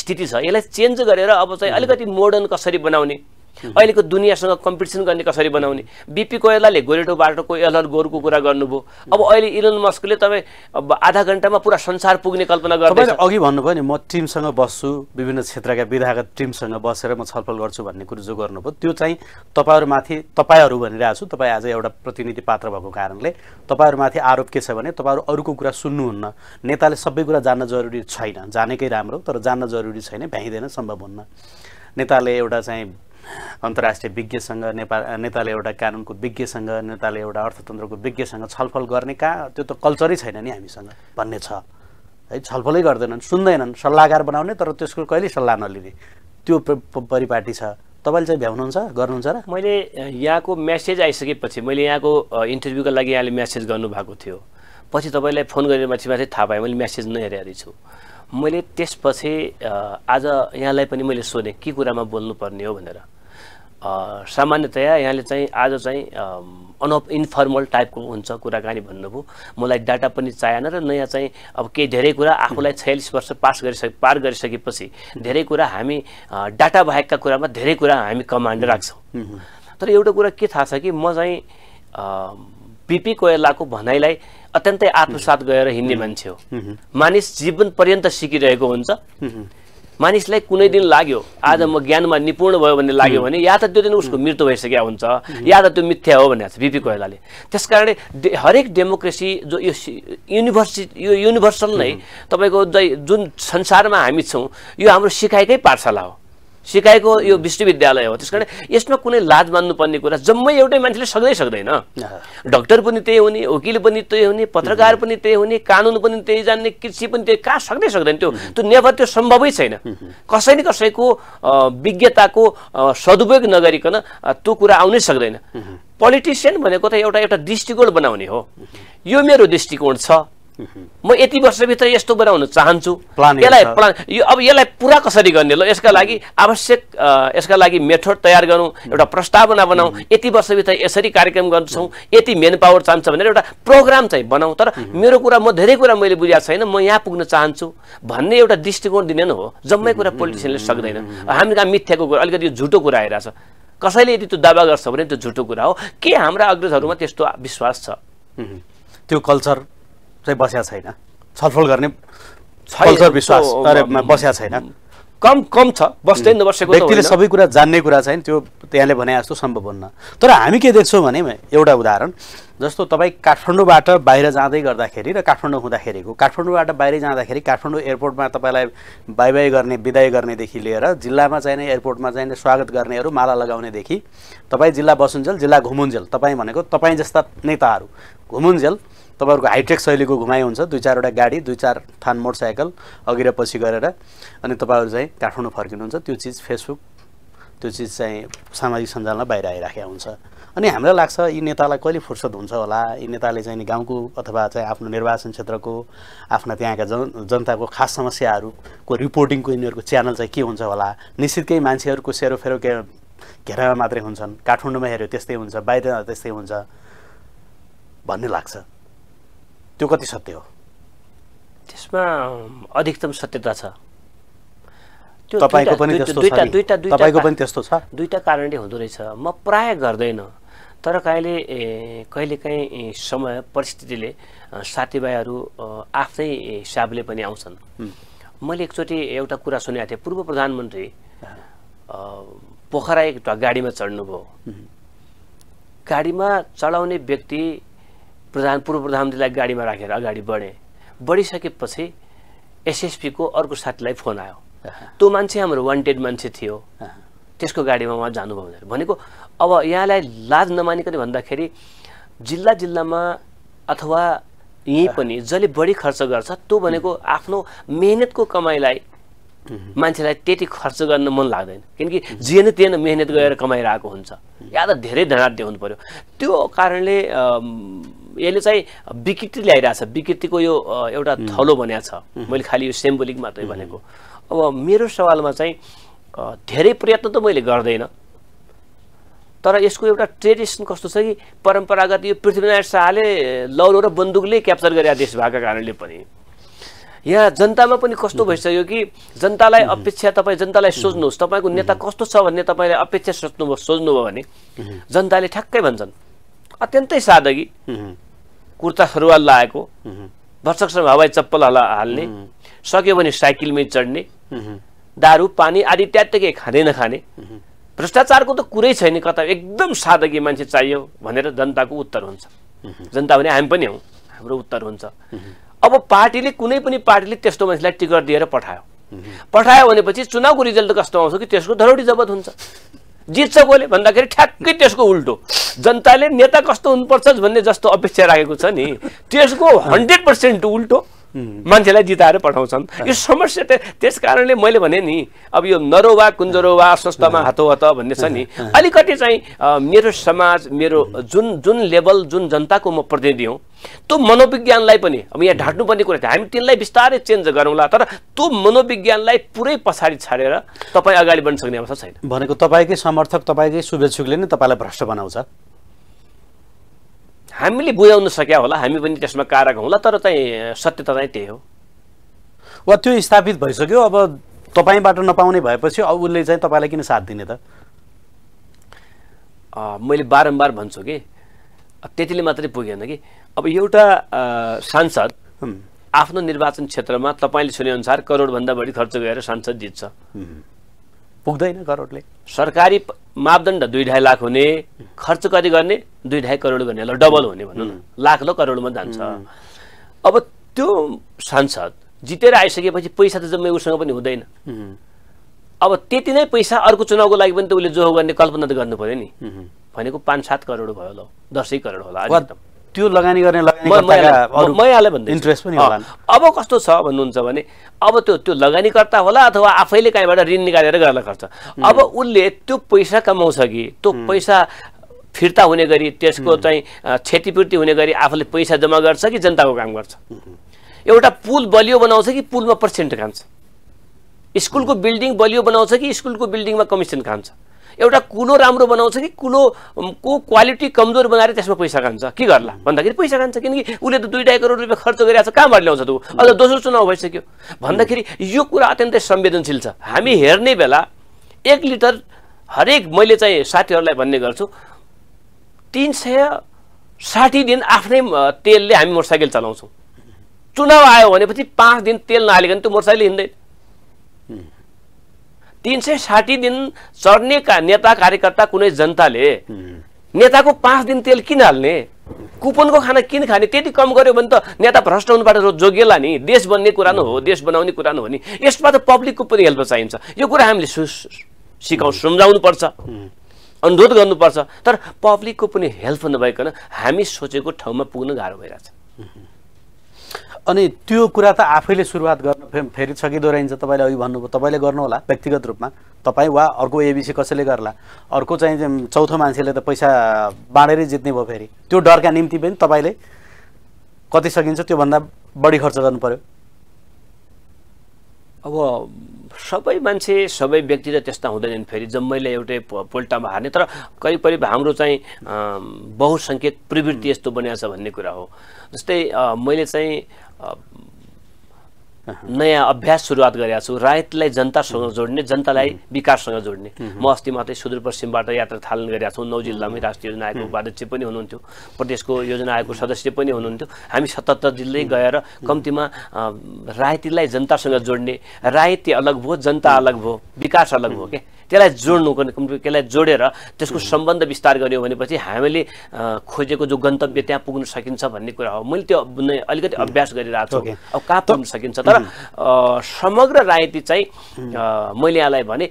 स्थिति छ यसलाई चेन्ज गरेर अब चाहिँ अलिकति मोडर्न कसरी बनाउने अहिलेको दुनियाँसँग कम्पिटिसन गर्ने कसरी बनाउने बिपी कोइलाले गोरेटो बाटोको एलर गोरुको कुरा गर्नुभयो अब अहिले इलन मस्कले तपाईँ आधा घन्टामा पुरा संसार पुग्ने कल्पना गर्दै अघि भन्नुभयो नि म टिमसँग बस्छु विभिन्न क्षेत्रका विधायक टिमसँग बसेर म छलफल गर्छु भन्ने कुरो जो गर्नुभयो त्यो चाहिँ तपाईँहरूमाथि तपाईँहरू भनिरहेको छु तपाईँ आज एउटा प्रतिनिधि पात्र भएको कारणले तपाईँहरूमाथि आरोप के छ भने तपाईँहरू अरूको कुरा सुन्नुहुन्न नेताले सबै कुरा जान्न जरुरी छैन जानेकै राम्रो तर जान्न जरुरी छैन भ्याइँदैन सम्भव हुन्न नेताले एउटा चाहिँ अन्तर्राष्ट्रिय विज्ञसँग नेपाल नेताले एउटा कानुनको विज्ञसँग नेताले एउटा अर्थतन्त्रको विज्ञसँग छलफल गर्ने कहाँ त्यो त कल्चरै छैन नि हामीसँग भन्ने छ है छलफलै गर्दैनन् सुन्दैनन् सल्लाहकार बनाउने तर त्यसको कहिले सल्लाह नलिने त्यो परिपाटी छ तपाईँले चाहिँ भ्याउनुहुन्छ गर्नुहुन्छ र मैले यहाँको म्यासेज आइसकेपछि मैले यहाँको इन्टरभ्यूको लागि यहाँले म्यासेज गर्नुभएको थियो पछि तपाईँलाई फोन गरेर माथि माथि थाहा पाएँ मैले म्यासेज नहेरेको छु मैले त्यसपछि आज यहाँलाई पनि मैले सोधेँ के कुरामा बोल्नुपर्ने हो भनेर सामान्यतया यहाँले चाहिँ आज चाहिँ अनअप इन्फर्मल टाइपको हुन्छ कुराकानी भन्नुभयो मलाई डाटा पनि चाहिएन र नयाँ चाहिँ अब केही धेरै कुरा आफूलाई छयालिस वर्ष पास गरिसके पार गरिसकेपछि धेरै कुरा हामी डाटा बाहेकका कुरामा धेरै कुरा हामी कमान्ड राख्छौँ तर एउटा कुरा के थाहा छ कि म चाहिँ पिपी कोइलाको भनाइलाई अत्यन्तै आत्मसात गएर हिँड्ने मान्छे हो मानिस जीवन पर्यन्त सिकिरहेको हुन्छ मानिसलाई कुनै दिन लाग्यो आज म ज्ञानमा निपुण भयो भन्ने लाग्यो भने या त त्यो दिन उसको मृत्यु भइसकेको हुन्छ या त त्यो मिथ्या हो भनेको छ बिपी कोइलाले त्यस कारणले हरेक डेमोक्रेसी जो यो युनिभर्सिटी यो युनिभर्सल नै तपाईँको जुन संसारमा हामी छौँ यो हाम्रो सिकाएकै पाठशाला हो सिकाएको यो विश्वविद्यालय हो त्यस कारण यसमा कुनै लाज मान्नुपर्ने कुरा जम्मै एउटै मान्छेले सक्दै सक्दैन डक्टर पनि त्यही हुने वकिल पनि त्यही हुने पत्रकार पनि त्यही हुने कानुन पनि त्यही जान्ने कृषि पनि त्यही कहाँ सक्दै सक्दैन त्यो त्यो नेपाल त्यो सम्भवै छैन कसै न कसैको विज्ञताको सदुपयोग नगरिकन त्यो कुरा आउनै सक्दैन पोलिटिसियन भनेको त एउटा एउटा दृष्टिकोण बनाउने हो यो मेरो दृष्टिकोण छ म यति वर्षभित्र यस्तो बनाउन चाहन्छु यसलाई प्लान यो अब यसलाई पुरा कसरी गर्ने ल यसका लागि आवश्यक यसका लागि मेथड तयार गरौँ एउटा प्रस्तावना बनाऊ यति वर्षभित्र यसरी कार्यक्रम गर्छौँ यति मेन पावर चाहन्छ भनेर एउटा प्रोग्राम चाहिँ बनाऊ तर मेरो कुरा म धेरै कुरा मैले बुझाएको छैन म यहाँ पुग्न चाहन्छु भन्ने एउटा दृष्टिकोण दिने नै हो जम्मै कुरा पोलिटिसियनले सक्दैन हामी कहाँ मिथ्याको कुरा अलिकति झुटो कुरा आइरहेछ कसैले यदि त्यो दावा गर्छ भने त्यो झुटो कुरा हो के हाम्रा अग्रजहरूमा त्यस्तो विश्वास छ त्यो कल्चर चाहिँ बस्या छैन छलफल गर्ने कल्चर विश्वास बस्या छैन कम कम छ बस्दैन बसेको व्यक्तिले सबै कुरा जान्ने कुरा छैन त्यो त्यहाँले भने जस्तो सम्भव हुन्न तर हामी के देख्छौँ भने एउटा उदाहरण जस्तो तपाईँ काठमाडौँबाट बाहिर जाँदै गर्दाखेरि र काठमाडौँ हुँदाखेरिको काठमाडौँबाट बाहिर जाँदाखेरि काठमाडौँ एयरपोर्टमा तपाईँलाई बाई बाई गर्ने विदाय गर्नेदेखि लिएर जिल्लामा चाहिने एयरपोर्टमा चाहिने स्वागत गर्नेहरू माला लगाउनेदेखि तपाईँ जिल्ला बसुन्जेल जिल्ला घुमुन्जेल तपाईँ भनेको तपाईँ जस्ता नेताहरू घुमुन्जेल तपाईँहरूको हाइटेक शैलीको घुमाइ हुन्छ दुई चारवटा गाडी दुई चार थान मोटरसाइकल अघि र पछि गरेर अनि तपाईँहरू चाहिँ काठमाडौँ फर्किनुहुन्छ त्यो चिज फेसबुक त्यो चिज चाहिँ सामाजिक सञ्जालमा बाहिर आइराखेको हुन्छ अनि हामीलाई लाग्छ यी नेतालाई कहिले फुर्सद हुन्छ होला यी नेताले चाहिँ नि गाउँको अथवा चाहिँ आफ्नो निर्वाचन क्षेत्रको आफ्ना त्यहाँका जन जनताको खास समस्याहरूको रिपोर्टिङको यिनीहरूको च्यानल चाहिँ के हुन्छ होला निश्चित केही मान्छेहरूको सेरोफेरो के घेरामा मात्रै हुन्छन् काठमाडौँमा हेऱ्यो त्यस्तै हुन्छ बाहिर त्यस्तै हुन्छ भन्ने लाग्छ त्यो कति सत्य हो त्यसमा अधिकतम सत्यता छ तपाईँको पनि त्यस्तो छ दुईवटा कारणले हुँदो रहेछ म प्राय गर्दैन तर कहिले कहिलेकाहीँ समय परिस्थितिले साथीभाइहरू आफ्नै हिसाबले पनि आउँछन् मैले एकचोटि एउटा कुरा सुनेको थिएँ पूर्व प्रधानमन्त्री पोखरा एक गाडीमा चढ्नुभयो गाडीमा चढाउने व्यक्ति प्रधान पूर्व प्रधानमन्त्रीलाई गाडीमा राखेर अगाडि बढेँ बढिसकेपछि एसएसपीको अर्को साथीलाई फोन आयो त्यो मान्छे हाम्रो वान्टेड मान्छे थियो त्यसको गाडीमा उहाँ जानुभयो भनेको अब यहाँलाई लाज नमानिकन भन्दाखेरि जिल्ला जिल्लामा अथवा यहीँ पनि जसले बढी खर्च गर्छ त्यो भनेको आफ्नो मेहनतको कमाइलाई मान्छेलाई त्यति खर्च गर्न मन लाग्दैन किनकि जेन तेन मेहनत गरेर कमाइरहेको हुन्छ या त धेरै धनाढ्य हुनु पऱ्यो त्यो कारणले यसले चाहिँ विकृति ल्याइरहेछ विकृतिको यो एउटा थलो भनेको छ मैले खालि यो सिम्बोलिक मात्रै भनेको अब मेरो सवालमा चाहिँ धेरै प्रयत्न त मैले गर्दैन तर यसको एउटा ट्रेडिसन कस्तो छ कि परम्परागत यो पृथ्वीनारायण शाहले लौरो र बन्दुकले क्याप्चर गरे देश भएको कारणले पनि यहाँ जनतामा पनि कस्तो भइसक्यो कि जनतालाई अपेक्षा तपाईँ जनतालाई सोच्नुहोस् तपाईँको नेता कस्तो छ भन्ने तपाईँले अपेक्षा सोच्नुभयो सोच्नुभयो भने जनताले ठ्याक्कै भन्छन् अत्यन्तै सादगी कुर्ता खरुवा लगाएको भर्सकसँग हवाई चप्पल हाल्ने सक्यो भने साइकलमै चढ्ने दारू पानी आदि त्यात्तिकै खाँदै नखाने भ्रष्टाचारको त कुरै छैन कता एकदम सादगी मान्छे चाहियो भनेर जनताको उत्तर हुन्छ जनता भने हामी पनि हौ हाम्रो उत्तर हुन्छ अब पार्टीले कुनै पनि पार्टीले त्यस्तो मान्छेलाई टिकट दिएर पठायो पठायो भनेपछि चुनावको रिजल्ट कस्तो आउँछ कि त्यसको धरोटी जबत हुन्छ जित्छ कसले भन्दाखेरि ठ्याक्कै त्यसको उल्टो जनताले नेता कस्तो हुनुपर्छ भन्ने जस्तो अपेक्षा राखेको छ नि त्यसको हन्ड्रेड पर्सेन्ट उल्टो मान्छेलाई जिताएर पठाउँछन् यो समस्या त्यस कारणले मैले भने नि अब यो नरो वा नरोवा वा स्वस्थमा हातो हतोहत भन्ने छ नि अलिकति चाहिँ मेरो समाज मेरो जुन जुन लेभल जुन जनताको म प्रतिनिधि हुँ त्यो मनोविज्ञानलाई पनि अब यहाँ ढाँट्नुपर्ने कुरा थियो हामी त्यसलाई बिस्तारै चेन्ज गरौँला तर त्यो मनोविज्ञानलाई पुरै पछाडि छाडेर तपाईँ अगाडि बढ्न सक्ने अवस्था छैन भनेको तपाईँकै समर्थक तपाईँकै शुभेच्छुकले नै तपाईँलाई भ्रष्ट बनाउँछ हामीले बुझाउन सक्या होला हामी पनि त्यसमा कारक होला तर चाहिँ सत्यता चाहिँ त्यही हो वा त्यो स्थापित भइसक्यो अब तपाईँबाट नपाउने भएपछि अब उसले चाहिँ तपाईँलाई किन साथ दिने त मैले बारम्बार भन्छु कि त्यतिले मात्रै पुगेन कि अब एउटा सांसद आफ्नो निर्वाचन क्षेत्रमा तपाईँले सुनेअनुसार करोडभन्दा बढी खर्च गएर सांसद जित्छ पुग्दैन करोडले सरकारी मापदण्ड दुई ढाई लाख हुने खर्च कति गर्ने दुई ढाई करोड गर्ने ल डबल हुने भनौँ न लाख ल करोडमा जान्छ अब त्यो सांसद जितेर आइसकेपछि पैसा त जम्मै उसँग पनि हुँदैन अब त्यति नै पैसा अर्को चुनावको लागि पनि त उसले जो गर्ने कल्पना त गर्नु पऱ्यो नि भनेको पाँच सात करोड भयो ल दसै करोड होला त्यो लगानी गर्ने इन्ट्रेस्ट पनि अब कस्तो छ भन्नुहुन्छ भने अब त्यो त्यो लगानीकर्ता होला अथवा आफैले कहीँबाट ऋण निकालेर गर्न खर्छ अब उसले त्यो पैसा कमाउँछ कि त्यो पैसा फिर्ता हुने गरी त्यसको चाहिँ क्षतिपूर्ति हुने गरी आफूले पैसा जम्मा गर्छ कि जनताको काम गर्छ एउटा पुल बलियो बनाउँछ कि पुलमा पर्सेन्ट खान्छ स्कुलको बिल्डिङ बलियो बनाउँछ कि स्कुलको बिल्डिङमा कमिसन खान्छ एउटा कुलो राम्रो बनाउँछ कि कुलोको क्वालिटी कमजोर बनाएर त्यसमा पैसा खान्छ के गर्ला भन्दाखेरि पैसा खान्छ किनकि उसले त दुई ढाई करोड रुपियाँ खर्च गरिरहेको छ कहाँबाट ल्याउँछ त ऊ अझ दोस्रो चुनाव भइसक्यो भन्दाखेरि यो कुरा अत्यन्तै संवेदनशील छ हामी हेर्ने बेला एक लिटर हरेक मैले चाहिँ साथीहरूलाई भन्ने गर्छु तिन सय साठी दिन आफ्नै तेलले हामी मोटरसाइकल चलाउँछौँ चुनाव आयो भनेपछि पाँच दिन तेल नहालिकन त्यो मोटरसाइकल हिँड्दैन तिन सय साठी दिन चढ्ने का नेता कार्यकर्ता कुनै जनताले नेताको पाँच दिन तेल किन हाल्ने कुपनको खाना किन खाने त्यति कम गर्यो भने त नेता भ्रष्ट हुनुबाट जोगिएला नि देश बन्ने कुरा न हो देश बनाउने कुरा न हो नि यसमा त पब्लिकको पनि हेल्प चाहिन्छ यो कुरा हामीले सु सिकाउ सम्झाउनुपर्छ अनुरोध गर्नुपर्छ तर पब्लिकको पनि हेल्प नभइकन हामी सोचेको ठाउँमा पुग्न गाह्रो भइरहेछ अनि त्यो कुरा त आफैले सुरुवात गर्न फेरि छ कि दोहोऱ्याइन्छ तपाईँले अघि भन्नुभयो तपाईँले गर्नुहोला व्यक्तिगत रूपमा तपाईँ वा अर्को एबिसी कसैले गर्ला अर्को चाहिँ चौथो मान्छेले त पैसा बाँडेरै जित्ने भयो फेरि त्यो डरका निम्ति पनि तपाईँले कति सकिन्छ त्योभन्दा बढी खर्च गर्नु पर्यो अब सबै मान्छे सबै व्यक्ति त त्यस्ता हुँदैनन् फेरि जम्मैले एउटै पोल्टामा हार्ने तर करिब करिब हाम्रो चाहिँ बहुसङ्ख्यक प्रवृत्ति यस्तो बनिएको छ भन्ने कुरा हो जस्तै मैले चाहिँ Um, नयाँ अभ्यास सुरुवात गरेका छु राइतलाई जनतासँग जोड्ने जनतालाई विकाससँग जोड्ने म अस्ति मात्रै सुदूरपश्चिमबाट यात्रा थालन गरेका छौँ नौ जिल्लामै राष्ट्रिय योजना आयोगको उपाध्यक्ष पनि हुनुहुन्थ्यो प्रदेशको योजना आयोगको सदस्य पनि हुनुहुन्थ्यो हामी सतहत्तर जिल्लै गएर कम्तीमा रायतीलाई जनतासँग जोड्ने रायती अलग भयो जनता अलग भयो विकास अलग भयो क्या त्यसलाई जोड्नु त्यसलाई जोडेर त्यसको सम्बन्ध विस्तार गर्यो भनेपछि हामीले खोजेको जो गन्तव्य त्यहाँ पुग्न सकिन्छ भन्ने कुरा हो मैले त्यो अलिकति अभ्यास गरिरहेको छु अब कहाँ पुग्न सकिन्छ त तर समग्र राजनीति चाहिँ मैले यहाँलाई भने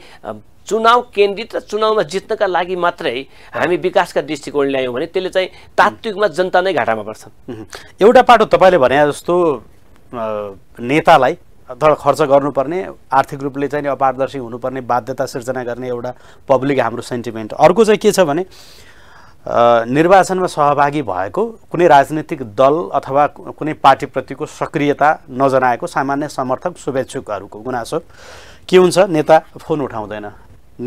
चुनाव केन्द्रित र चुनावमा जित्नका लागि मात्रै हामी विकासका दृष्टिकोण ल्यायौँ भने त्यसले चाहिँ तात्विकमा जनता नै घाटामा पर्छ एउटा पाटो तपाईँले भने जस्तो नेतालाई अथवा खर्च गर्नुपर्ने आर्थिक रूपले चाहिँ अपारदर्शी हुनुपर्ने बाध्यता सिर्जना गर्ने एउटा पब्लिक हाम्रो सेन्टिमेन्ट अर्को चाहिँ के छ भने निर्वाचनमा सहभागी भएको कुनै राजनीतिक दल अथवा कुनै पार्टीप्रतिको सक्रियता नजनाएको सामान्य समर्थक शुभेच्छुकहरूको गुनासो के हुन्छ नेता फोन उठाउँदैन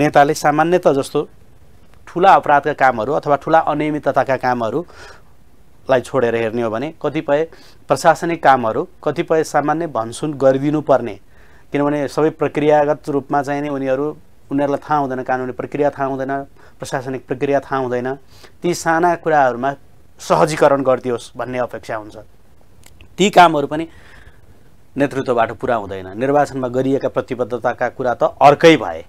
नेताले सामान्यत जस्तो ठुला अपराधका कामहरू अथवा ठुला अनियमितताका कामहरूलाई छोडेर हेर्ने हो भने कतिपय प्रशासनिक कामहरू कतिपय सामान्य भनसुन गरिदिनुपर्ने किनभने सबै प्रक्रियागत रूपमा चाहिँ नि उनीहरू उनीहरूलाई थाहा हुँदैन कानुनी प्रक्रिया थाहा हुँदैन प्रशासनिक प्रक्रिया थाहा हुँदैन ती साना कुराहरूमा सहजीकरण गरिदियोस् भन्ने अपेक्षा हुन्छ ती कामहरू पनि नेतृत्वबाट पुरा हुँदैन निर्वाचनमा गरिएका प्रतिबद्धताका कुरा त अर्कै भए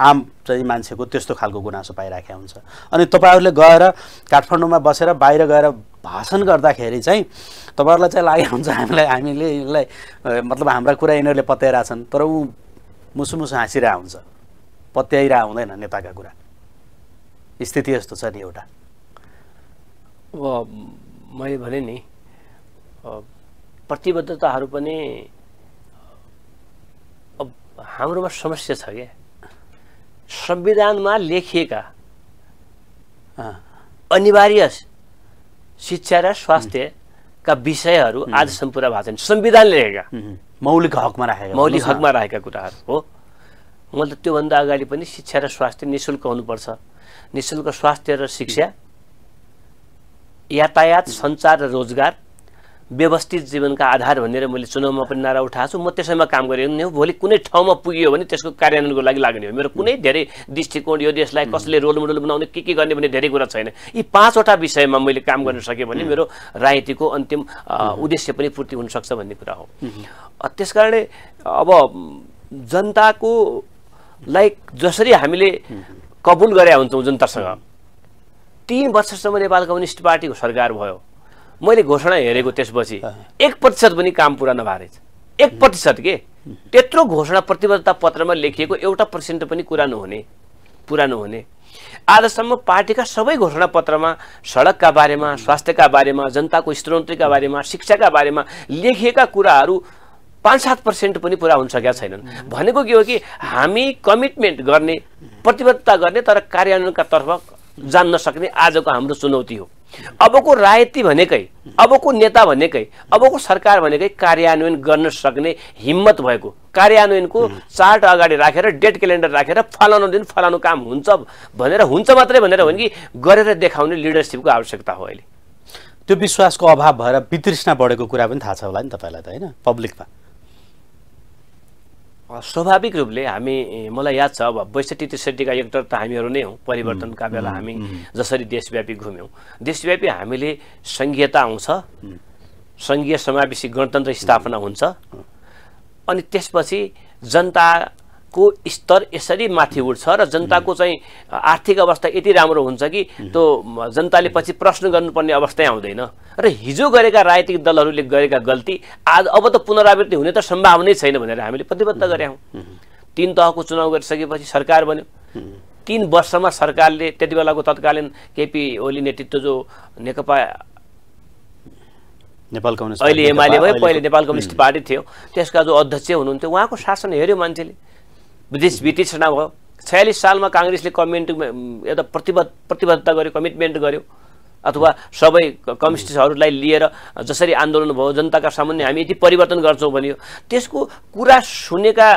आम चाहिँ मान्छेको त्यस्तो खालको गुनासो पाइराखेका हुन्छ अनि तपाईँहरूले गएर काठमाडौँमा बसेर बाहिर गएर भाषण गर्दाखेरि चाहिँ तपाईँहरूलाई चाहिँ लागेको हुन्छ हामीलाई हामीले यसलाई मतलब हाम्रा कुरा यिनीहरूले पत्याइरहेछन् तर ऊ मुसुमुसु मुसु हाँसिरहेको हुन्छ पत्याइरह हुँदैन नेपालका कुरा स्थिति यस्तो छ नि एउटा अब मैले भने नि प्रतिबद्धताहरू पनि अब हाम्रोमा समस्या छ क्या संविधानमा लेखिएका अनिवार्य शिक्षा र स्वास्थ्यका विषयहरू आजसम्म पुरा भएको छैन संविधानले लेखेका मौलिक हकमा राखेका मौलिक हकमा राखेका कुराहरू हो मैले त त्योभन्दा अगाडि पनि शिक्षा र स्वास्थ्य नि शुल्क हुनुपर्छ नि शुल्क स्वास्थ्य र शिक्षा यातायात सञ्चार र रोजगार व्यवस्थित जीवनका आधार भनेर मैले चुनावमा पनि नारा उठाएको छु म त्यसैमा काम गरेको नि हो भोलि कुनै ठाउँमा पुग्यो भने त्यसको कार्यान्वयनको लागि लाग्ने हो मेरो कुनै धेरै दृष्टिकोण यो देशलाई कसले रोल मोडल बनाउने के के गर्ने भन्ने धेरै कुरा छैन यी पाँचवटा विषयमा मैले काम गर्न सकेँ भने मेरो राजनीतिको अन्तिम उद्देश्य पनि पूर्ति हुनसक्छ भन्ने कुरा हो त्यसकारणले अब जनताको लाइक जसरी हामीले कबुल गरे हुन्छौँ जनतासँग तिन वर्षसम्म नेपाल कम्युनिस्ट पार्टीको सरकार भयो मैले घोषणा हेरेको त्यसपछि एक प्रतिशत पनि काम पुरा नभएको एक प्रतिशत के त्यत्रो घोषणा प्रतिबद्धता पत्रमा लेखिएको एउटा पर्सेन्ट पनि कुरा नहुने पुरा नहुने आजसम्म पार्टीका सबै घोषणा पत्रमा सडकका बारेमा स्वास्थ्यका बारेमा जनताको स्तरोन्त्रीका बारेमा शिक्षाका बारेमा लेखिएका कुराहरू पाँच सात पर्सेन्ट पनि पुरा हुन सकेका छैनन् भनेको के हो कि हामी कमिटमेन्ट गर्ने प्रतिबद्धता गर्ने तर कार्यान्वयनका तर्फ जान्न सक्ने आजको हाम्रो चुनौती हो अबको रायती भनेकै अबको नेता भनेकै अबको सरकार भनेकै कार्यान्वयन गर्न सक्ने हिम्मत भएको कार्यान्वयनको चार्ट अगाडि राखेर डेट क्यालेन्डर राखेर फलाउनु दिन फलाउनु काम हुन्छ भनेर हुन्छ मात्रै भनेर हो कि गरेर देखाउने लिडरसिपको आवश्यकता हो अहिले त्यो विश्वासको अभाव भएर वितृष्णा बढेको कुरा पनि थाहा छ होला नि तपाईँलाई त होइन पब्लिकमा स्वाभाविक रूपले हामी मलाई याद छ अब बैसठी त्रिसठीका एक्टर त हामीहरू नै हौँ परिवर्तनका बेला हामी जसरी देशव्यापी घुम्यौँ देशव्यापी हामीले सङ्घीयता आउँछ सङ्घीय समावेशी गणतन्त्र स्थापना हुन्छ अनि त्यसपछि जनता को स्तर यसरी माथि उठ्छ र जनताको चाहिँ आर्थिक अवस्था यति राम्रो हुन्छ कि त्यो जनताले पछि प्रश्न गर्नुपर्ने अवस्थै आउँदैन र हिजो गरेका राजनीतिक दलहरूले गरेका गल्ती आज अब त पुनरावृत्ति हुने त सम्भावनै छैन भनेर हामीले प्रतिबद्ध गरेका तिन तहको चुनाव गरिसकेपछि सरकार बन्यो तिन वर्षमा सरकारले त्यति बेलाको तत्कालीन केपी ओली नेतृत्व जो नेकपा नेपाल कम्युनिस्ट अहिले एमाले भयो पहिले नेपाल कम्युनिस्ट पार्टी थियो त्यसका जो अध्यक्ष हुनुहुन्थ्यो उहाँको शासन हेऱ्यो मान्छेले विदेश वितृष्णा भयो छयालिस सालमा काङ्ग्रेसले कमिट एउटा प्रतिबद्ध प्रतिबद्धता गर्यो कमिटमेन्ट गर्यो अथवा सबै कम्युनिस्टहरूलाई लिएर जसरी आन्दोलन भयो जनताका सामान्य हामी यति परिवर्तन गर्छौँ भनियो त्यसको कुरा सुनेका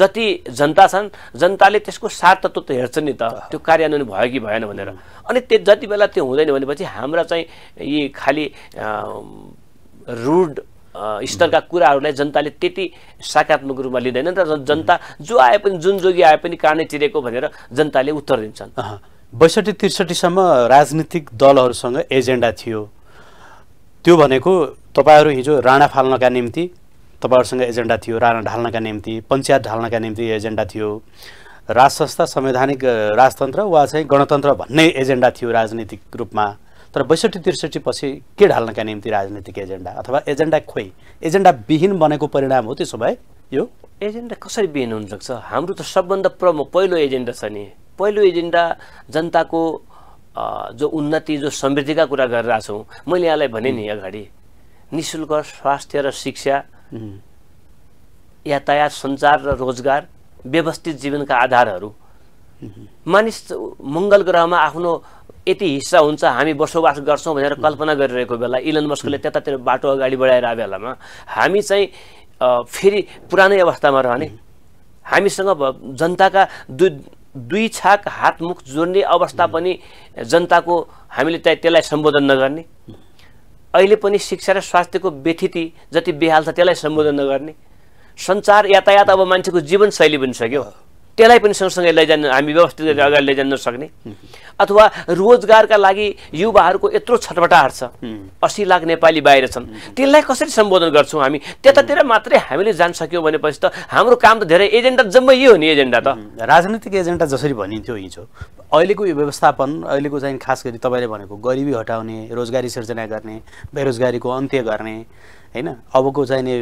जति जनता छन् जनताले त्यसको सार तत्त्व त हेर्छन् नि त त्यो कार्यान्वयन भयो कि भएन भनेर अनि त्यो जति बेला त्यो हुँदैन भनेपछि हाम्रा चाहिँ यी खालि रुड स्तरका कुराहरूलाई जनताले त्यति सकारात्मक रूपमा लिँदैनन् र जनता जो आए पनि जुन जोगी आए पनि कानै चिरेको भनेर जनताले उत्तर दिन्छन् बैसठी त्रिसठीसम्म राजनीतिक दलहरूसँग एजेन्डा थियो त्यो भनेको तपाईँहरू हिजो राणा फाल्नका निम्ति तपाईँहरूसँग एजेन्डा थियो राणा ढाल्नका निम्ति पञ्चायत ढाल्नका निम्ति एजेन्डा थियो राज संस्था संवैधानिक राजतन्त्र वा चाहिँ गणतन्त्र भन्ने एजेन्डा थियो राजनीतिक रूपमा तर बैसठी त्रिसठी पछि के ढाल्नका निम्ति राजनीतिक एजेन्डा अथवा एजेन्डा खोइ एजेन्डा विहीन बनेको परिणाम हो त्यसो भए यो एजेन्डा कसरी हुन हुनसक्छ हाम्रो त सबभन्दा प्रमुख पहिलो एजेन्डा छ नि पहिलो एजेन्डा जनताको जो उन्नति जो समृद्धिका कुरा छौँ मैले यहाँलाई भने नि अगाडि निशुल्क स्वास्थ्य र शिक्षा यातायात सञ्चार र रोजगार व्यवस्थित जीवनका आधारहरू मानिस मङ्गल ग्रहमा आफ्नो यति हिस्सा हुन्छ हामी बसोबास गर्छौँ भनेर कल्पना गरिरहेको बेला इलन मस्कले त्यतातिर बाटो अगाडि बढाएर बेलामा हामी चाहिँ फेरि पुरानै अवस्थामा रहने हामीसँग जनताका दुई दुई छाक हातमुख जोड्ने अवस्था पनि जनताको हामीले त्यहाँ त्यसलाई सम्बोधन नगर्ने अहिले पनि शिक्षा र स्वास्थ्यको व्यथिति जति बेहाल छ त्यसलाई सम्बोधन नगर्ने सञ्चार यातायात अब मान्छेको जीवनशैली बनिसक्यो त्यसलाई पनि सँगसँगै लैजान हामी व्यवस्थित गरेर अगाडि लैजान नसक्ने अथवा रोजगारका लागि युवाहरूको यत्रो छटपटाहरू छ असी लाख नेपाली बाहिर छन् त्यसलाई कसरी सम्बोधन गर्छौँ हामी त्यतातिर मात्रै हामीले जान सक्यौँ भनेपछि त हाम्रो काम त धेरै एजेन्डा जम्मै यो हो नि एजेन्डा त राजनीतिक एजेन्डा जसरी भनिन्थ्यो हिजो अहिलेको यो व्यवस्थापन अहिलेको चाहिँ खास गरी तपाईँले भनेको गरिबी हटाउने रोजगारी सिर्जना गर्ने बेरोजगारीको अन्त्य गर्ने होइन अबको चाहिने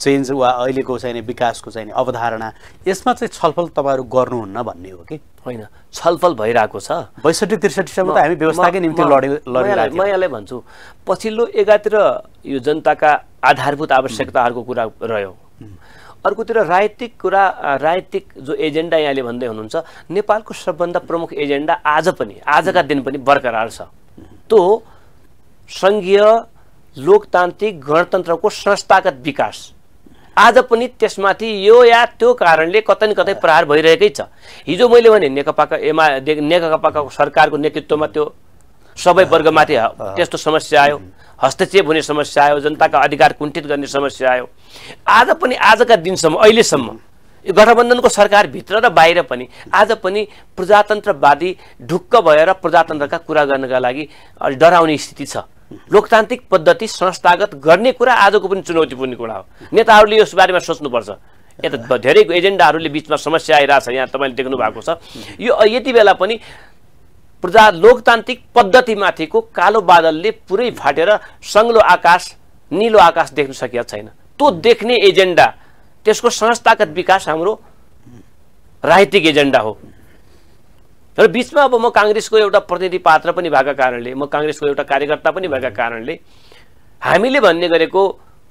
चेन्ज वा अहिलेको चाहिने विकासको चाहिने अवधारणा यसमा चाहिँ छलफल तपाईँहरू गर्नुहुन्न भन्ने हो कि होइन छलफल भइरहेको छ बैसठी त्रिसठीसम्म त हामी व्यवस्थाकै निम्ति लडे लडिरहेको म यहाँलाई भन्छु पछिल्लो एकातिर यो जनताका आधारभूत आवश्यकताहरूको कुरा रह्यो अर्कोतिर राजनीतिक कुरा राजनीतिक जो एजेन्डा यहाँले भन्दै हुनुहुन्छ नेपालको सबभन्दा प्रमुख एजेन्डा आज पनि आजका दिन पनि बरकरार छ त्यो सङ्घीय लोकतान्त्रिक गणतन्त्रको संस्थागत विकास आज पनि त्यसमाथि यो या त्यो कारणले कतै न कतै प्रहार भइरहेकै छ हिजो मैले भने नेकपाका एमा नेकपाका सरकारको नेतृत्वमा त्यो सबै वर्गमाथि त्यस्तो समस्या आयो हस्तक्षेप हुने समस्या आयो जनताका अधिकार कुण्ठित गर्ने समस्या आयो आज पनि आजका दिनसम्म अहिलेसम्म यो गठबन्धनको सरकारभित्र र बाहिर पनि आज पनि प्रजातन्त्रवादी ढुक्क भएर प्रजातन्त्रका कुरा गर्नका लागि डराउने स्थिति छ लोकतान्त्रिक पद्धति संस्थागत गर्ने कुरा आजको पनि चुनौतीपूर्ण कुरा हो नेताहरूले यस बारेमा सोच्नुपर्छ यता धेरै एजेन्डाहरूले बिचमा समस्या आइरहेको छ यहाँ तपाईँले देख्नु भएको छ यो यति बेला पनि प्रजा लोकतान्त्रिक पद्धतिमाथिको कालो बादलले पुरै फाटेर सङ्लो आकाश निलो आकाश देख्न सकेको छैन त्यो देख्ने एजेन्डा त्यसको संस्थागत विकास हाम्रो राजनीतिक एजेन्डा हो र बिचमा अब म काङ्ग्रेसको एउटा प्रतिनिधि पात्र पनि भएको कारणले म काङ्ग्रेसको एउटा कार्यकर्ता पनि भएको कारणले हामीले भन्ने गरेको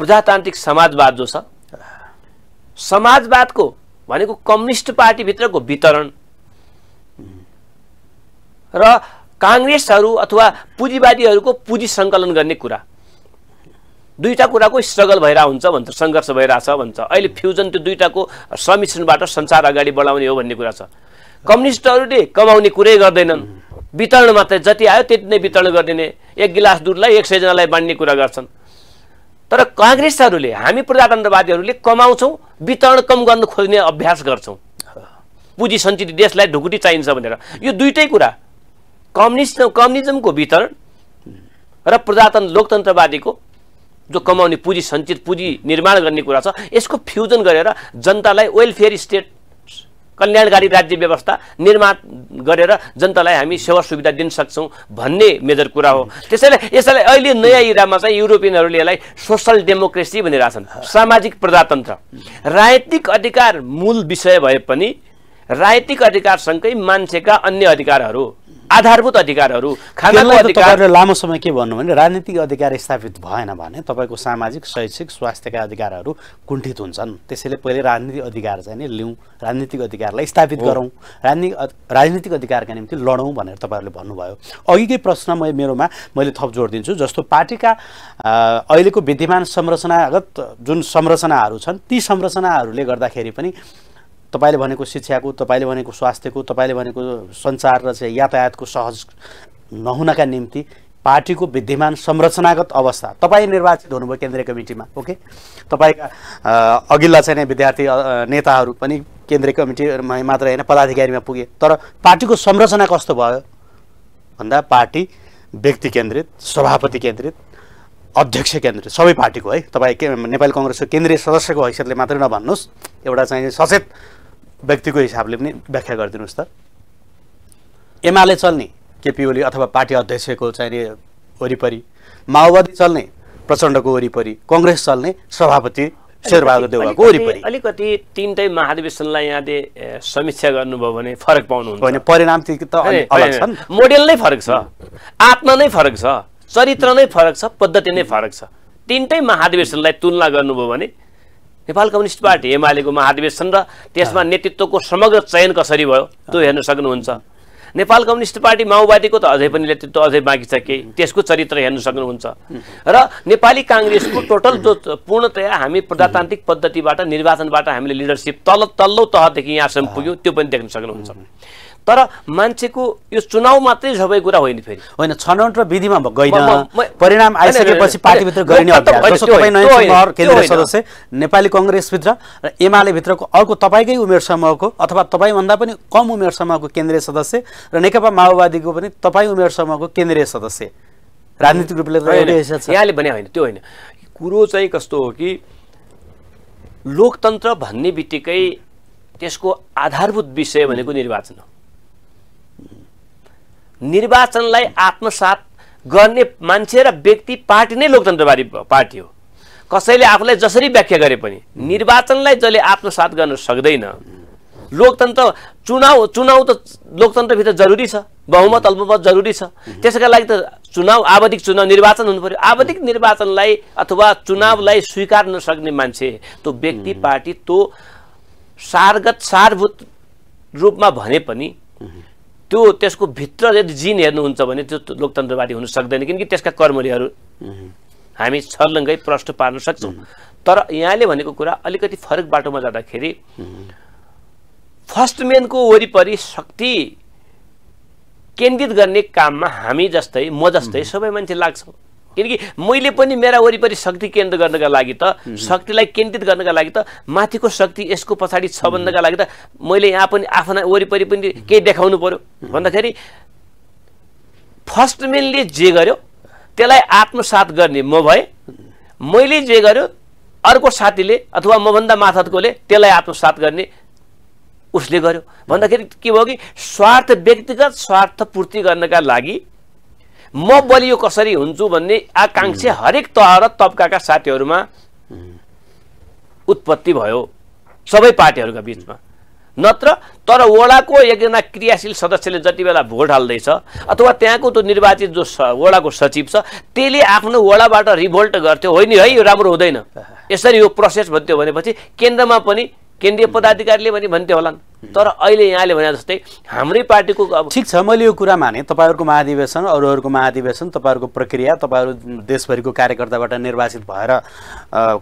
प्रजातान्त्रिक समाजवाद जो छ समाजवादको भनेको कम्युनिस्ट पार्टीभित्रको वितरण र काङ्ग्रेसहरू अथवा पुँजीवादीहरूको पुँजी सङ्कलन गर्ने कुरा दुईवटा कुराको स्ट्रगल भइरहेको हुन्छ भन्छ सङ्घर्ष भइरहेछ भन्छ अहिले फ्युजन त्यो दुईवटाको समिश्रणबाट संसार अगाडि बढाउने हो भन्ने कुरा छ कम्युनिस्टहरूले कमाउने कुरै गर्दैनन् वितरण मात्रै जति आयो त्यति नै वितरण गरिदिने एक गिलास दुधलाई एक सयजनालाई बाँड्ने कुरा गर्छन् तर काङ्ग्रेसहरूले हामी प्रजातन्त्रवादीहरूले कमाउँछौँ वितरण कम गर्न खोज्ने अभ्यास गर्छौँ पुँजी सञ्चित देशलाई ढुकुटी चाहिन्छ भनेर यो दुइटै कुरा कम्युनिस्ट कम्युनिजमको वितरण र प्रजातन्त्र लोकतन्त्रवादीको जो कमाउने पुँजी सञ्चित पुँजी निर्माण गर्ने कुरा छ यसको फ्युजन गरेर जनतालाई वेलफेयर स्टेट कल्याणकारी राज्य व्यवस्था निर्माण गरेर जनतालाई हामी सेवा सुविधा दिन सक्छौँ भन्ने मेजर कुरा हो त्यसैले यसलाई अहिले नयाँ इरामा चाहिँ युरोपियनहरूले यसलाई सोसल डेमोक्रेसी भनिरहेछन् सामाजिक प्रजातन्त्र राजनीतिक अधिकार मूल विषय भए पनि राजनीतिक अधिकारसँगै मान्छेका अन्य अधिकारहरू आधारभूत अधिकारहरू खानाको लामो समय के भन्नु भने राजनीतिक अधिकार स्थापित भएन भने तपाईँको सामाजिक शैक्षिक स्वास्थ्यका अधिकारहरू कुण्ठित हुन्छन् त्यसैले पहिले राजनीतिक अधिकार चाहिँ नि लिउँ राजनीतिक अधिकारलाई स्थापित गरौँ राजनीति राजनीतिक अधिकारका निम्ति लडौँ भनेर तपाईँहरूले भन्नुभयो अघिकै प्रश्न म मेरोमा मैले थप जोड दिन्छु जस्तो पार्टीका अहिलेको विद्यमान संरचनागत जुन संरचनाहरू छन् ती संरचनाहरूले गर्दाखेरि पनि तपाईँले भनेको शिक्षाको तपाईँले भनेको स्वास्थ्यको तपाईँले भनेको सञ्चार र चाहिँ यातायातको सहज नहुनका निम्ति पार्टीको विद्यमान संरचनागत अवस्था तपाईँ निर्वाचित हुनुभयो केन्द्रीय कमिटीमा ओके तपाईँका अघिल्ला चाहिँ विद्यार्थी नेताहरू पनि केन्द्रीय कमिटीमा मात्र होइन पदाधिकारीमा पुगे तर पार्टीको संरचना कस्तो भयो भन्दा पार्टी व्यक्ति केन्द्रित सभापति केन्द्रित अध्यक्ष केन्द्रित सबै पार्टीको है तपाईँ के नेपाली कङ्ग्रेसको केन्द्रीय सदस्यको हैसियतले मात्रै नभन्नुहोस् एउटा चाहिँ सचेत व्यक्तिको हिसाबले पनि व्याख्या गरिदिनुहोस् त एमाले चल्ने केपी ओली अथवा पार्टी अध्यक्षको चाहिने वरिपरि माओवादी चल्ने प्रचण्डको वरिपरि कङ्ग्रेस चल्ने सभापति शेरबहादुर देउवाको वरिपरि अलिकति तिनटै महाधिवेशनलाई यहाँले समीक्षा गर्नुभयो भने फरक पाउनुहुन्छ भने परिणाम त मोडेल नै फरक छ आत्मा नै फरक छ चरित्र नै फरक छ पद्धति नै फरक छ तिनटै महाधिवेशनलाई तुलना गर्नुभयो भने नेपाल कम्युनिस्ट पार्टी एमालेको महाधिवेशन र त्यसमा नेतृत्वको समग्र चयन कसरी भयो त्यो हेर्न सक्नुहुन्छ नेपाल कम्युनिस्ट पार्टी माओवादीको त अझै पनि नेतृत्व अझै बाँकी छ केही त्यसको चरित्र हेर्न सक्नुहुन्छ र नेपाली काङ्ग्रेसको टोटल जो पूर्णतया हामी प्रजातान्त्रिक पद्धतिबाट निर्वाचनबाट हामीले लिडरसिप तल तल्लो तहदेखि यहाँसम्म पुग्यौँ त्यो पनि देख्न सक्नुहुन्छ तर मान्छेको यो चुनाव मात्रै सबै कुरा होइन फेरि होइन छनौट र विधिमा गइन परिणाम आइसकेपछि पार्टीभित्र गरिने केन्द्रीय सदस्य नेपाली कङ्ग्रेसभित्र र एमाले भित्रको अर्को तपाईँकै उमेर समूहको अथवा तपाईँभन्दा पनि कम उमेर समूहको केन्द्रीय सदस्य र नेकपा माओवादीको पनि तपाईँ उमेर समूहको केन्द्रीय सदस्य राजनीतिक रूपले यहाँले भने होइन त्यो होइन कुरो चाहिँ कस्तो हो कि लोकतन्त्र भन्ने बित्तिकै त्यसको आधारभूत विषय भनेको निर्वाचन हो निर्वाचनलाई आत्मसात गर्ने मान्छे र व्यक्ति पार्टी नै लोकतन्त्रवादी पार्टी हो कसैले आफूलाई जसरी व्याख्या गरे पनि निर्वाचनलाई जसले आत्मसात गर्न सक्दैन लोकतन्त्र चुनाव चुनाव त लोकतन्त्रभित्र जरुरी छ बहुमत अल्पमत जरुरी छ त्यसका लागि त चुनाव आवधिक चुनाव निर्वाचन हुनु पर्यो आवधिक निर्वाचनलाई अथवा चुनावलाई स्वीकार नसक्ने मान्छे त्यो व्यक्ति पार्टी त्यो सारगत सारभूत रूपमा भने पनि त्यो त्यसको भित्र यदि जिन हेर्नुहुन्छ भने त्यो लोकतन्त्रवादी हुन सक्दैन किनकि त्यसका कर्मरीहरू हामी छर्लङ्गै प्रष्ट पार्न सक्छौँ तर यहाँले भनेको कुरा अलिकति फरक बाटोमा जाँदाखेरि फर्स्ट मेनको वरिपरि शक्ति केन्द्रित गर्ने काममा हामी जस्तै म जस्तै सबै मान्छे लाग्छौँ किनकि मैले पनि मेरा वरिपरि शक्ति केन्द्र गर्नका लागि त शक्तिलाई केन्द्रित गर्नका लागि त माथिको शक्ति यसको पछाडि छ भन्नका लागि त मैले यहाँ पनि आफ्ना वरिपरि पनि केही देखाउनु पऱ्यो भन्दाखेरि फर्स्ट मेनले जे गर्यो त्यसलाई आत्मसात गर्ने म भए मैले जे गर्यो अर्को साथीले अथवा मभन्दा माथतकोले त्यसलाई आत्मसात गर्ने उसले गर्यो भन्दाखेरि के भयो कि स्वार्थ व्यक्तिगत स्वार्थ पूर्ति गर्नका लागि म बलियो कसरी हुन्छु भन्ने आकाङ्क्षा हरेक तह र तब्काका साथीहरूमा उत्पत्ति भयो सबै पार्टीहरूका बिचमा नत्र तर वडाको एकजना क्रियाशील सदस्यले जति बेला भोट हाल्दैछ अथवा त्यहाँको त्यो निर्वाचित जो वडाको सचिव छ त्यसले आफ्नो वडाबाट रिभोल्ट गर्थ्यो होइन है यो राम्रो हुँदैन यसरी यो प्रोसेस भन्थ्यो भनेपछि केन्द्रमा पनि केन्द्रीय पदाधिकारीले पनि भन्थ्यो होलान् तर अहिले यहाँले भने जस्तै हाम्रै पार्टीको अब ठिक छ मैले यो कुरा माने तपाईँहरूको महाधिवेशन अरूहरूको महाधिवेशन तपाईँहरूको प्रक्रिया तपाईँहरू देशभरिको कार्यकर्ताबाट निर्वाचित भएर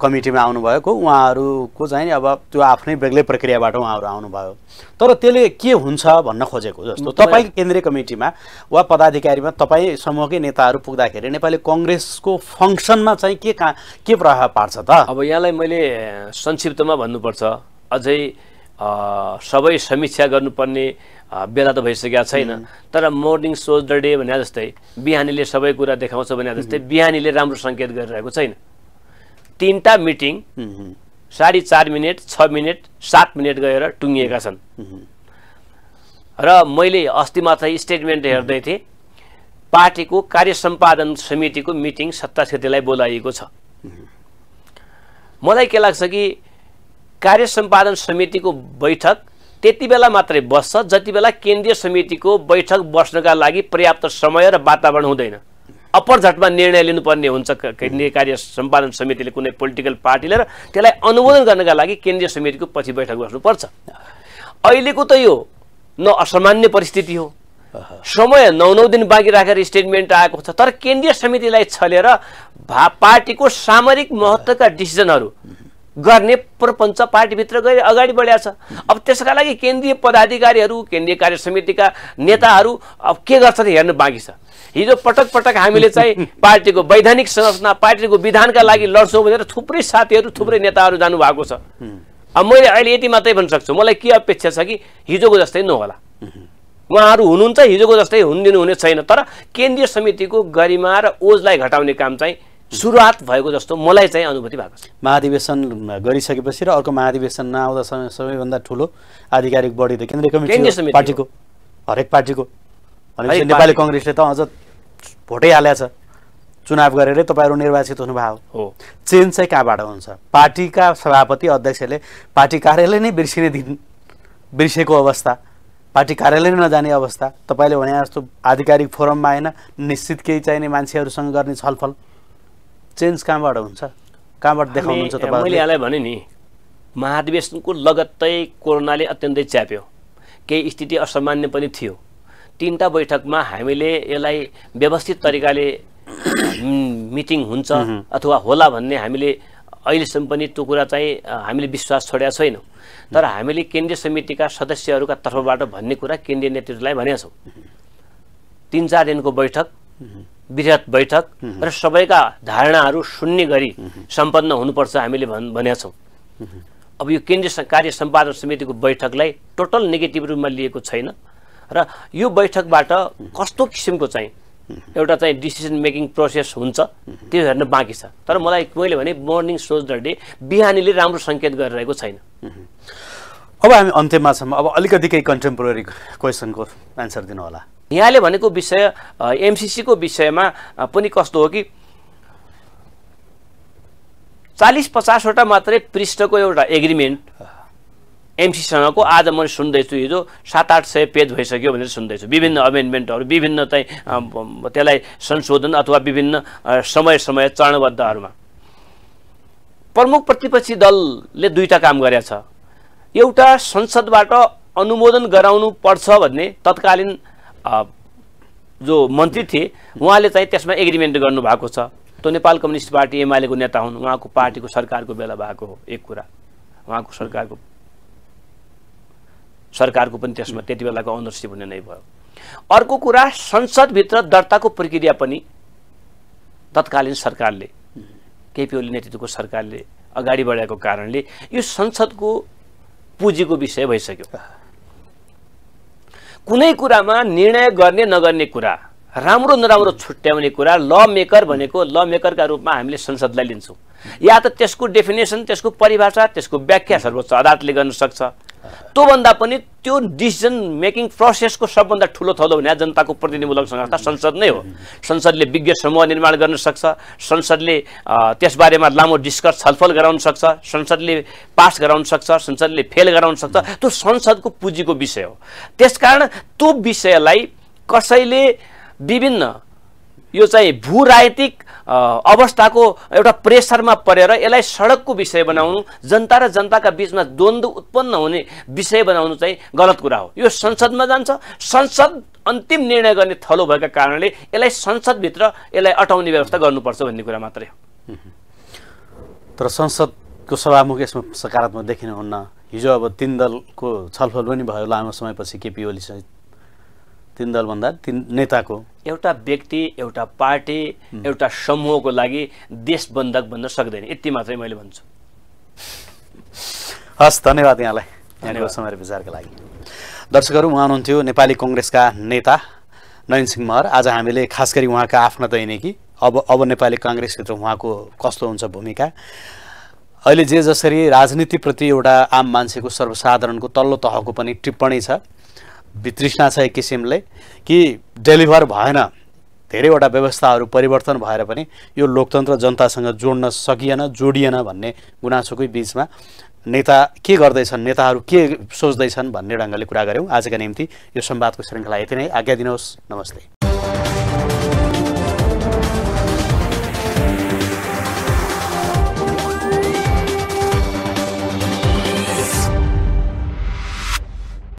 कमिटीमा आउनुभएको उहाँहरूको चाहिँ अब त्यो आफ्नै बेग्लै प्रक्रियाबाट उहाँहरू आउनुभयो तर त्यसले के हुन्छ भन्न खोजेको जस्तो तपाईँ केन्द्रीय कमिटीमा वा पदाधिकारीमा तपाईँ समूहकै नेताहरू पुग्दाखेरि नेपाली कङ्ग्रेसको फङ्सनमा चाहिँ के का के प्रभाव पार्छ त अब यहाँलाई मैले संक्षिप्तमा भन्नुपर्छ अझै सबै समीक्षा गर्नुपर्ने बेला त भइसकेका छैन तर मर्निङ सोज द डे भने जस्तै बिहानीले सबै कुरा देखाउँछ भने जस्तै बिहानीले राम्रो सङ्केत गरिरहेको छैन तिनवटा मिटिङ साढे चार मिनट छ मिनट सात मिनट गएर टुङ्गिएका छन् र मैले अस्ति मात्र स्टेटमेन्ट हेर्दै थिएँ पार्टीको कार्य सम्पादन समितिको मिटिङ सत्ता क्षेत्रलाई बोलाइएको छ मलाई के लाग्छ कि कार्य सम्पादन समितिको बैठक त्यति बेला मात्रै बस्छ जति बेला केन्द्रीय समितिको बैठक बस्नका लागि पर्याप्त समय र वातावरण हुँदैन अप्पर झटमा निर्णय लिनुपर्ने हुन्छ कार्य सम्पादन समितिले कुनै पोलिटिकल पार्टीले र त्यसलाई अनुमोदन गर्नका लागि केन्द्रीय समितिको पछि बैठक बस्नुपर्छ अहिलेको त यो न असामान्य परिस्थिति हो समय नौ नौ दिन बाँकी राखेर स्टेटमेन्ट आएको छ तर केन्द्रीय समितिलाई छलेर भा पार्टीको सामरिक महत्त्वका डिसिजनहरू गर्ने प्रपञ्च पार्टीभित्र गएर अगाडि बढिया छ अब त्यसका लागि केन्द्रीय पदाधिकारीहरू केन्द्रीय कार्य समितिका नेताहरू अब के गर्छन् हेर्नु बाँकी छ हिजो पटक पटक हामीले चाहिँ पार्टीको वैधानिक संरचना पार्टीको विधानका लागि लड्छौँ भनेर थुप्रै साथीहरू थुप्रै नेताहरू जानुभएको छ अब मैले अहिले यति मात्रै भन्न सक्छु मलाई के अपेक्षा छ कि हिजोको जस्तै नहोला उहाँहरू हुनुहुन्छ हिजोको जस्तै हुन दिनुहुने छैन तर केन्द्रीय समितिको गरिमा र ओजलाई घटाउने काम चाहिँ सुरुवात भएको जस्तो मलाई चाहिँ अनुभूति भएको छ महाधिवेशन गरिसकेपछि र अर्को महाधिवेशन नआउँदा सबैभन्दा ठुलो आधिकारिक बढी त केन्द्रीय कमिटी पार्टीको हरेक पार्टीको भनेपछि नेपाली कङ्ग्रेसले त अझ भोटै हालेको छ चुनाव गरेरै तपाईँहरू निर्वाचित हुनुभयो हो चेन्ज चाहिँ कहाँबाट हुन्छ पार्टीका सभापति अध्यक्षले पार्टी कार्यालय नै बिर्सिने दिन बिर्सेको अवस्था पार्टी कार्यालय नै नजाने अवस्था तपाईँले भने जस्तो आधिकारिक फोरममा आएन निश्चित केही चाहिने मान्छेहरूसँग गर्ने छलफल चेन्ज कहाँबाट हुन्छ कहाँबाट देखाउनुहुन्छ तपाईँ मैले यहाँलाई भने नि महाधिवेशनको लगत्तै कोरोनाले अत्यन्तै च्याप्यो केही स्थिति असामान्य पनि थियो तिनवटा बैठकमा हामीले यसलाई व्यवस्थित तरिकाले मिटिङ हुन्छ अथवा होला भन्ने हामीले अहिलेसम्म पनि त्यो कुरा चाहिँ हामीले विश्वास छोडेका छैनौँ तर हामीले केन्द्रीय समितिका सदस्यहरूका तर्फबाट भन्ने कुरा केन्द्रीय नेतृत्वलाई भनेका छौँ तिन चार दिनको बैठक वृहत बैठक र सबैका धारणाहरू सुन्ने गरी सम्पन्न हुनुपर्छ हामीले भन् भनेका छौँ अब यो केन्द्रीय कार्य सम्पादन समितिको बैठकलाई टोटल नेगेटिभ रूपमा लिएको छैन र यो बैठकबाट कस्तो किसिमको चाहिँ एउटा चाहिँ डिसिसन मेकिङ प्रोसेस हुन्छ त्यो हेर्न बाँकी छ तर मलाई मैले भने मर्निङ सोज द डे बिहानीले राम्रो सङ्केत गरिरहेको छैन अब हामी अन्त्यमा छौँ अब अलिकति केही कन्टेम्पोरेरी क्वेसनको एन्सर दिनुहोला यहाँले भनेको विषय एमसिसीको विषयमा पनि कस्तो हो कि चालिस पचासवटा मात्रै पृष्ठको एउटा एग्रिमेन्ट एमसिसीसँगको आज म सुन्दैछु हिजो सात आठ सय पेज भइसक्यो भनेर सुन्दैछु विभिन्न अमेन्डमेन्टहरू विभिन्न चाहिँ त्यसलाई संशोधन अथवा विभिन्न समय समय चरणबद्धहरूमा प्रमुख प्रतिपक्षी दलले दुईवटा काम गरेछ एउटा संसदबाट अनुमोदन गराउनु पर्छ भन्ने तत्कालीन जो मन्त्री थिए उहाँले चाहिँ त्यसमा एग्रिमेन्ट गर्नुभएको छ त्यो नेपाल कम्युनिस्ट पार्टी एमआलएको नेता हुन् उहाँको पार्टीको सरकारको बेला भएको हो एक कुरा उहाँको सरकारको सरकारको पनि त्यसमा त्यति बेलाको अनरसिप हुने नै भयो अर्को कुरा संसदभित्र दर्ताको प्रक्रिया पनि तत्कालीन सरकारले केपी ओली नेतृत्वको सरकारले अगाडि बढाएको कारणले यो संसदको पुँजीको विषय भइसक्यो कुनै कुरामा निर्णय गर्ने नगर्ने कुरा राम्रो नराम्रो छुट्याउने कुरा ल मेकर भनेको ल मेकरका रूपमा हामीले संसदलाई लिन्छौँ या त त्यसको डेफिनेसन त्यसको परिभाषा त्यसको व्याख्या सर्वोच्च अदालतले गर्न सक्छ त्योभन्दा पनि त्यो डिसिजन मेकिङ प्रोसेसको सबभन्दा ठुलो थलो भने जनताको प्रतिनिधिमूलक संस्था संसद नै हो संसदले विज्ञ समूह निर्माण गर्न सक्छ संसदले त्यसबारेमा लामो डिस्कस छलफल गराउन सक्छ संसदले पास गराउन सक्छ संसदले फेल गराउन सक्छ त्यो संसदको पुँजीको विषय हो त्यसकारण त्यो विषयलाई कसैले विभिन्न यो चाहिँ भू राजनीतिक अवस्थाको एउटा प्रेसरमा परेर यसलाई सडकको विषय बनाउनु जनता र जनताका बिचमा द्वन्द्व उत्पन्न हुने विषय बनाउनु चाहिँ गलत कुरा हो यो संसदमा जान्छ संसद अन्तिम निर्णय गर्ने थलो भएका कारणले यसलाई संसदभित्र यसलाई अटाउने व्यवस्था गर्नुपर्छ भन्ने कुरा मात्रै हो तर संसदको सभामुख यसमा सकारात्मक देखिनुहुन्न हिजो अब तिन दलको छलफल पनि भयो लामो समयपछि केपी ओलीसहित तिन दलभन्दा तिन नेताको एउटा व्यक्ति एउटा पार्टी एउटा समूहको लागि देश बन्धक बन्न सक्दैन यति मात्रै मैले भन्छु हस् धन्यवाद यहाँलाई यहाँनिर समय विचारका लागि दर्शकहरू उहाँ हुनुहुन्थ्यो नेपाली कङ्ग्रेसका नेता नयन सिंह महर आज हामीले खास गरी उहाँका आफ्ना दैनिकी अब अब नेपाली काङ्ग्रेसभित्र उहाँको कस्तो हुन्छ भूमिका अहिले जे जसरी राजनीतिप्रति एउटा आम मान्छेको सर्वसाधारणको तल्लो तहको पनि टिप्पणी छ वितृष्णा छ एक किसिमले कि डेलिभर भएन धेरैवटा व्यवस्थाहरू परिवर्तन भएर पनि यो लोकतन्त्र जनतासँग जोड्न सकिएन जोडिएन भन्ने गुनासोकै बिचमा नेता के गर्दैछन् नेताहरू के सोच्दैछन् भन्ने ढङ्गले कुरा गऱ्यौँ आजका निम्ति यो संवादको श्रृङ्खला यति नै आज्ञा दिनुहोस् नमस्ते